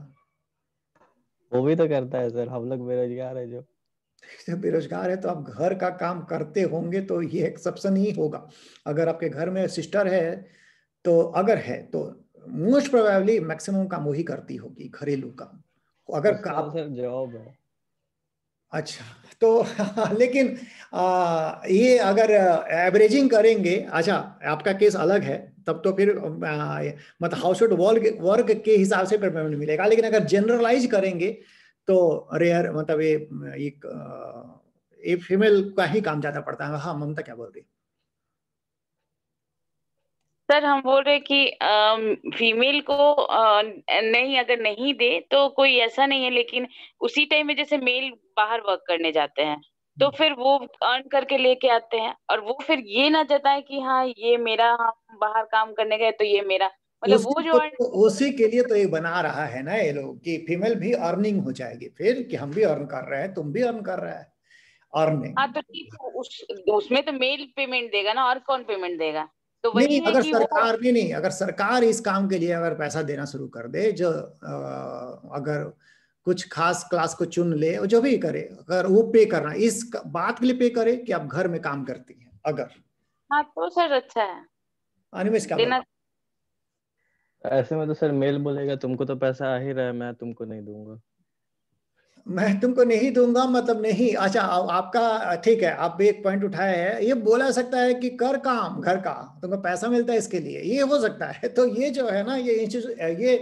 वो भी तो करता है सर हम लोग बेरोजगार है जो जब बेरोजगार है तो आप घर का काम करते होंगे तो ये एक्सेप्शन ही होगा अगर आपके घर में सिस्टर है तो अगर है तो मोस्ट प्रोबेबली मैक्सिमम काम वही करती होगी घरेलू काम अगर काम जॉब तो है अच्छा तो लेकिन आ, ये अगर एवरेजिंग करेंगे अच्छा आपका केस अलग है तब तो फिर मतलब हाउस होल्ड वर्ग के हिसाब से पेमेंट मिलेगा लेकिन अगर जनरलाइज करेंगे तो रेयर मतलब ये एक, फीमेल का ही काम ज्यादा पड़ता है हाँ ममता क्या बोल रही सर हम बोल रहे कि फीमेल को आ, नहीं अगर नहीं दे तो कोई ऐसा नहीं है लेकिन उसी टाइम में जैसे मेल बाहर वर्क करने जाते हैं तो हम्म। फिर वो अर्न करके लेके आते हैं और वो फिर ये ना जताए कि हाँ ये मेरा हम बाहर काम करने गए तो ये मेरा मतलब वो जो तो, तो, उसी के लिए तो ये बना रहा है ना ये लोग कि फीमेल भी अर्निंग हो जाएगी फिर कि हम भी अर्न कर रहे हैं तुम भी अर्न कर रहे हैं अर्निंग हाँ तो ठीक उस, उसमें तो मेल पेमेंट देगा ना और कौन पेमेंट देगा तो वही नहीं अगर सरकार नहीं नहीं अगर सरकार इस काम के लिए अगर पैसा देना शुरू कर दे जो आ, अगर कुछ खास क्लास को चुन ले जो भी करे अगर वो पे करना इस बात के लिए पे करे कि आप घर में काम करती हैं अगर हाँ तो सर अच्छा है अनिमेश का ऐसे में तो सर मेल बोलेगा तुमको तो पैसा आ ही रहा है मैं तुमको नहीं दूंगा मैं तुमको नहीं दूंगा मतलब नहीं अच्छा आ, आपका ठीक है आप भी एक पॉइंट उठाया है ये बोला सकता है कि कर काम घर का तुमको पैसा मिलता है इसके लिए ये हो सकता है तो ये जो है ना ये ये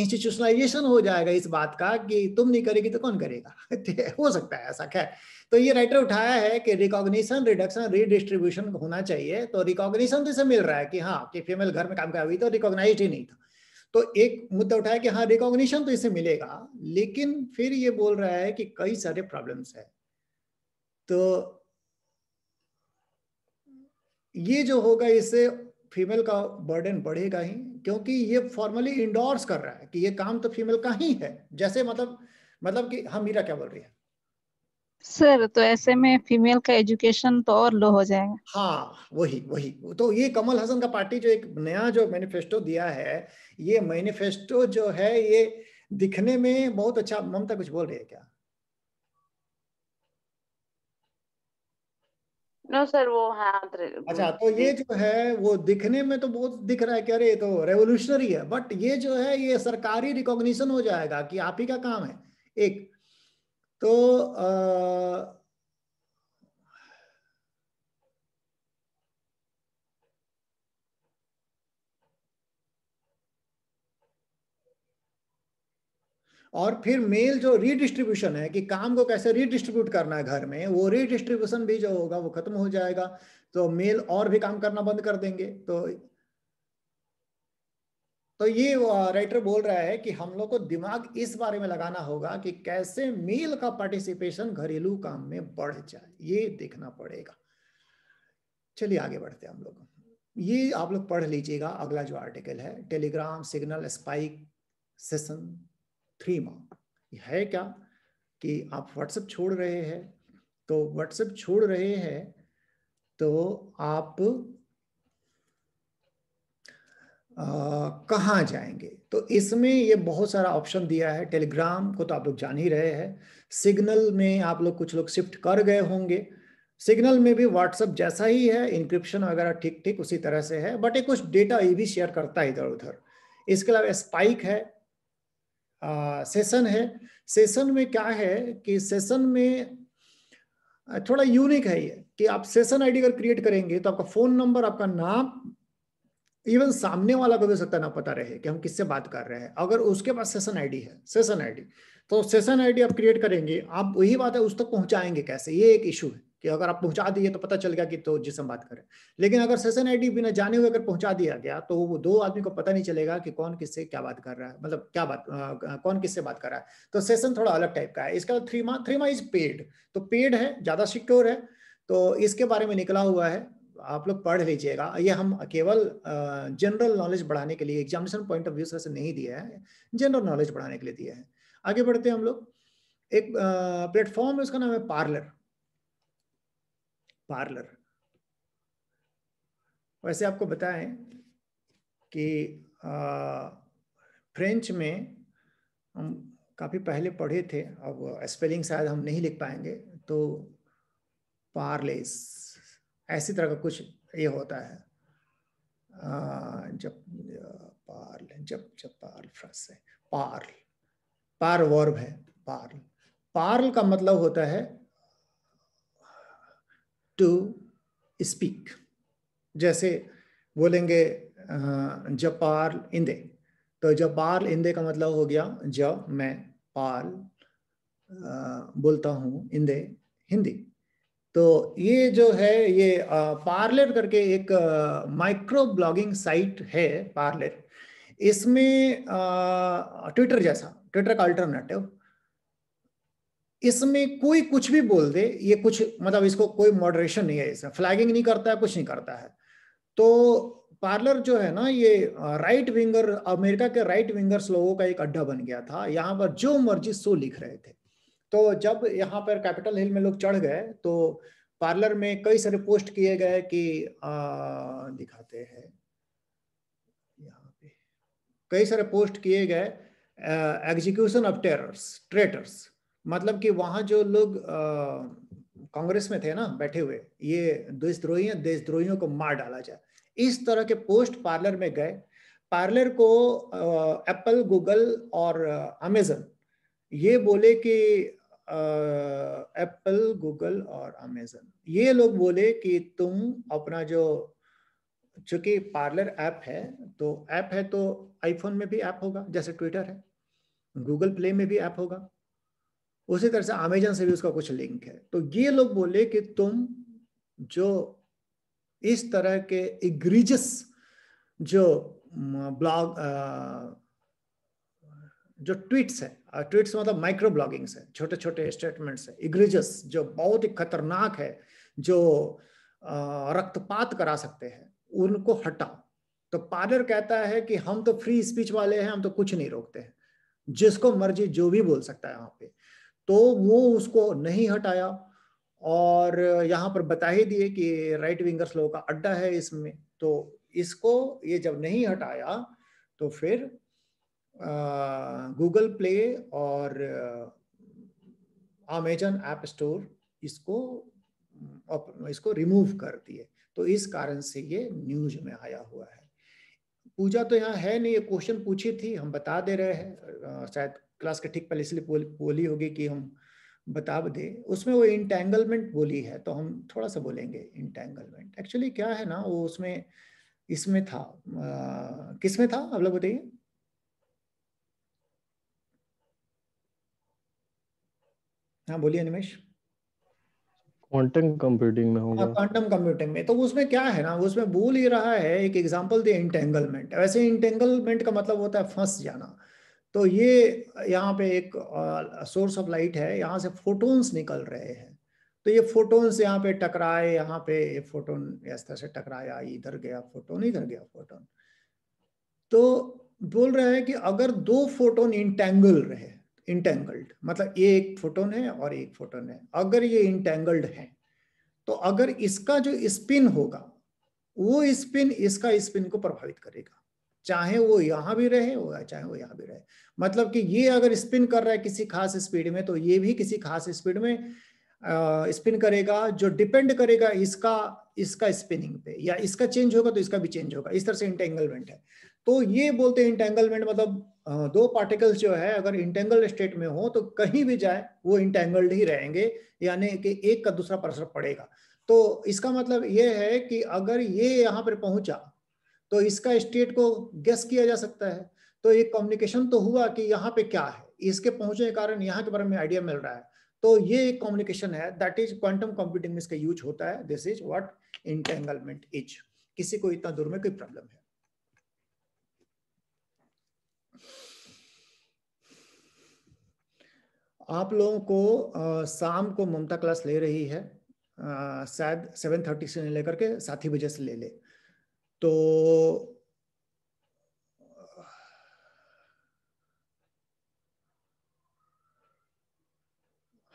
इंस्टीट्यूशनलाइजेशन हो जाएगा इस बात का कि तुम नहीं करेगी तो कौन करेगा हो सकता है ऐसा खैर तो ये राइटर उठाया है कि रिकॉग्निशन रिडक्शन रीडिस्ट्रीब्यूशन होना चाहिए तो रिकॉग्निशन तो इसे मिल रहा है कि हाँ कि फीमेल घर में काम कर रही तो रिकॉग्नाइज ही नहीं था तो एक मुद्दा उठाया कि हाँ रिकॉग्निशन तो इसे मिलेगा लेकिन फिर ये बोल रहा है कि कई सारे प्रॉब्लम्स है तो ये जो होगा इससे फीमेल का बर्डन बढ़ेगा ही क्योंकि ये फॉर्मली इंडोर्स कर रहा है कि ये काम तो फीमेल का ही है जैसे मतलब मतलब कि हाँ मीरा क्या बोल रही है सर तो ऐसे में फीमेल का एजुकेशन तो और लो हो जाएगा हाँ वही वही तो ये कमल हसन का पार्टी जो एक नया जो मैनिफेस्टो दिया है ये मैनिफेस्टो जो है ये दिखने में बहुत अच्छा ममता कुछ बोल रही है क्या नो सर वो हाँ अच्छा तो ये जो है वो दिखने में तो बहुत दिख रहा है कि अरे तो रेवोल्यूशनरी है बट ये जो है ये सरकारी रिकॉग्निशन हो जाएगा कि आप ही का काम है एक तो आ, और फिर मेल जो रीडिस्ट्रीब्यूशन है कि काम को कैसे रीडिस्ट्रीब्यूट करना है घर में वो रीडिस्ट्रीब्यूशन भी जो होगा वो खत्म हो जाएगा तो मेल और भी काम करना बंद कर देंगे तो तो ये राइटर बोल रहा है कि हम लोग को दिमाग इस बारे में लगाना होगा कि कैसे मेल का पार्टिसिपेशन घरेलू काम में बढ़ जाए ये देखना पड़ेगा चलिए आगे बढ़ते हैं हम लोग ये आप लोग पढ़ लीजिएगा अगला जो आर्टिकल है Telegram Signal spike session three मा है क्या कि आप व्हाट्सएप छोड़ रहे हैं तो व्हाट्सएप छोड़ रहे हैं तो आप कहाँ जाएंगे तो इसमें ये बहुत सारा ऑप्शन दिया है टेलीग्राम को तो आप लोग जान ही रहे हैं सिग्नल में आप लोग कुछ लोग शिफ्ट कर गए होंगे सिग्नल में भी व्हाट्सअप जैसा ही है इंक्रिप्शन वगैरह ठीक ठीक उसी तरह से है बट ये कुछ डेटा ये भी शेयर करता है इधर उधर इसके अलावा स्पाइक है आ, सेशन है सेशन में क्या है कि सेशन में थोड़ा यूनिक है ये कि आप सेशन आईडी अगर क्रिएट करेंगे तो आपका फोन नंबर आपका नाम इवन सामने वाला को भी सत्य ना पता रहे कि हम किससे बात कर रहे हैं अगर उसके पास सेशन आईडी है सेशन आईडी तो सेशन आईडी आप क्रिएट करेंगे आप वही बात है उस तक तो पहुंचाएंगे कैसे ये एक इशू है कि अगर आप पहुंचा दिए तो पता चल गया कि तो जिसम बात करें लेकिन अगर सेशन आईडी बिना जाने हुए अगर पहुंचा दिया गया तो वो दो आदमी को पता नहीं चलेगा कि कौन किससे क्या बात कर रहा है मतलब क्या बात आ, कौन किससे बात कर रहा है तो सेशन थोड़ा अलग टाइप का है इसका थ्री थ्रीमा इज पेड तो पेड है ज्यादा सिक्योर है तो इसके बारे में निकला हुआ है आप लोग पढ़ लीजिएगा ये हम केवल जनरल नॉलेज बढ़ाने के लिए एग्जामिनेशन पॉइंट ऑफ व्यू से नहीं दिया है जनरल नॉलेज बढ़ाने के लिए दिया है आगे बढ़ते हैं हम लोग एक प्लेटफॉर्म है उसका नाम है पार्लर पार्लर वैसे आपको बताएं कि आ, फ्रेंच में हम काफ़ी पहले पढ़े थे अब स्पेलिंग शायद हम नहीं लिख पाएंगे तो पार्लेस ऐसी तरह का कुछ ये होता है जब पार्ल जब जब पार्ल फ्रांस है पार्ल पार वर्ब है पार्ल पार्ल का मतलब होता है टू स्पीक जैसे बोलेंगे जब पार्ल इंदे तो जब पार्ल इंदे का मतलब हो गया जब मैं पार्ल बोलता हूँ इंदे हिंदी तो ये जो है ये पार्लर करके एक माइक्रो ब्लॉगिंग साइट है पार्लर इसमें ट्विटर जैसा ट्विटर का अल्टरनेटिव इसमें कोई कुछ भी बोल दे ये कुछ मतलब इसको कोई मॉडरेशन नहीं है इसमें फ्लैगिंग नहीं करता है कुछ नहीं करता है तो पार्लर जो है ना ये राइट विंगर अमेरिका के राइट विंगर्स लोगों का एक अड्डा बन गया था यहाँ पर जो मर्जी सो लिख रहे थे तो जब यहाँ पर कैपिटल हिल में लोग चढ़ गए तो पार्लर में कई सारे पोस्ट किए गए कि आ, दिखाते हैं यहाँ पे कई सारे पोस्ट किए गए एग्जीक्यूशन ऑफ टेरर्स ट्रेटर्स मतलब कि वहाँ जो लोग कांग्रेस में थे ना बैठे हुए ये देशद्रोही देशद्रोहियों को मार डाला जाए इस तरह के पोस्ट पार्लर में गए पार्लर को एप्पल गूगल और अमेजन ये बोले कि एप्पल गूगल और अमेजन ये लोग बोले कि तुम अपना जो चूंकि पार्लर ऐप है तो ऐप है तो आईफोन में भी ऐप होगा जैसे ट्विटर है गूगल प्ले में भी ऐप होगा उसी तरह से अमेजन से भी उसका कुछ लिंक है तो ये लोग बोले कि तुम जो इस तरह के इग्रीजस जो ब्लॉग जो ट्वीट्स है ट्वीट्स मतलब माइक्रो ब्लॉगिंग्स है छोटे छोटे स्टेटमेंट्स है इग्रेजस जो बहुत ही खतरनाक है जो रक्तपात करा सकते हैं उनको हटाओ तो पार्लर कहता है कि हम तो फ्री स्पीच वाले हैं हम तो कुछ नहीं रोकते हैं जिसको मर्जी जो भी बोल सकता है वहां पे तो वो उसको नहीं हटाया और यहाँ पर बता ही दिए कि राइट विंगर्स लोगों का अड्डा है इसमें तो इसको ये जब नहीं हटाया तो फिर गूगल प्ले और अमेजन ऐप स्टोर इसको इसको रिमूव कर दिए तो इस कारण से ये न्यूज में आया हुआ है पूजा तो यहाँ है नहीं ये क्वेश्चन पूछी थी हम बता दे रहे हैं शायद क्लास के ठीक पहले इसलिए बोली होगी कि हम बता दे उसमें वो इंटेंगलमेंट बोली है तो हम थोड़ा सा बोलेंगे इंटेंगलमेंट एक्चुअली क्या है ना वो उसमें इसमें था किसमें था आप लोग बताइए हाँ बोलिए निमेश क्वांटम कंप्यूटिंग में होगा क्वांटम हाँ, कंप्यूटिंग में तो उसमें क्या है ना उसमें बोल ही रहा है एक एग्जांपल दे इंटेंगलमेंट वैसे इंटेंगलमेंट का मतलब होता है फंस जाना तो ये यहाँ पे एक सोर्स ऑफ लाइट है यहाँ से फोटोन्स निकल रहे हैं तो ये फोटोन्स यहाँ पे टकराए यहाँ पे फोटोन इस तरह से टकराया इधर गया फोटोन इधर गया फोटोन तो बोल रहे हैं कि अगर दो फोटोन इंटेंगल रहे इंटेंगल्ड मतलब ये एक फोटोन है और एक फोटोन है अगर ये इंटेंगल्ड है तो अगर इसका जो स्पिन होगा वो स्पिन इसका स्पिन को प्रभावित करेगा चाहे वो यहां भी रहे हो चाहे वो यहां भी रहे मतलब कि ये अगर स्पिन कर रहा है किसी खास स्पीड में तो ये भी किसी खास स्पीड में स्पिन करेगा जो डिपेंड करेगा इसका इसका स्पिनिंग पे या इसका चेंज होगा तो इसका भी चेंज होगा इस तरह से इंटेंगलमेंट है तो ये बोलते हैं इंटेंगलमेंट मतलब दो पार्टिकल्स जो है अगर इंटेंगल्ड स्टेट में हो तो कहीं भी जाए वो इंटेंगल्ड ही रहेंगे यानी कि एक का दूसरा पर असर पड़ेगा तो इसका मतलब ये है कि अगर ये यहाँ पर पहुंचा तो इसका स्टेट को गेस किया जा सकता है तो ये कम्युनिकेशन तो हुआ कि यहाँ पे क्या है इसके पहुंचने के कारण यहाँ के बारे में आइडिया मिल रहा है तो ये एक कम्युनिकेशन है दैट इज क्वांटम कंप्यूटिंग में इसका यूज होता है this is what entanglement is किसी को इतना दूर में कोई प्रॉब्लम है आप लोगों को शाम को ममता क्लास ले रही है शायद सेवन थर्टी से लेकर के सात ही बजे से ले ले तो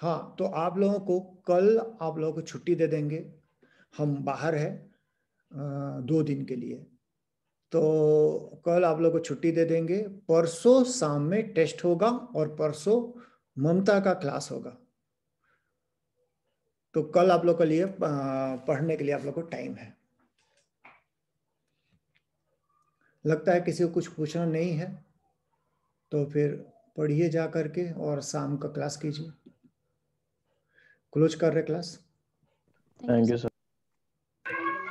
हाँ तो आप लोगों को कल आप लोगों को छुट्टी दे देंगे हम बाहर है दो दिन के लिए तो कल आप लोगों को छुट्टी दे देंगे परसों शाम में टेस्ट होगा और परसों ममता का क्लास होगा तो कल आप लोग के लिए पढ़ने के लिए आप लोग को टाइम है लगता है किसी को कुछ पूछना नहीं है तो फिर पढ़िए जा करके और शाम का क्लास कीजिए क्लोज कर रहे class thank you sir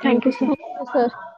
thank you sir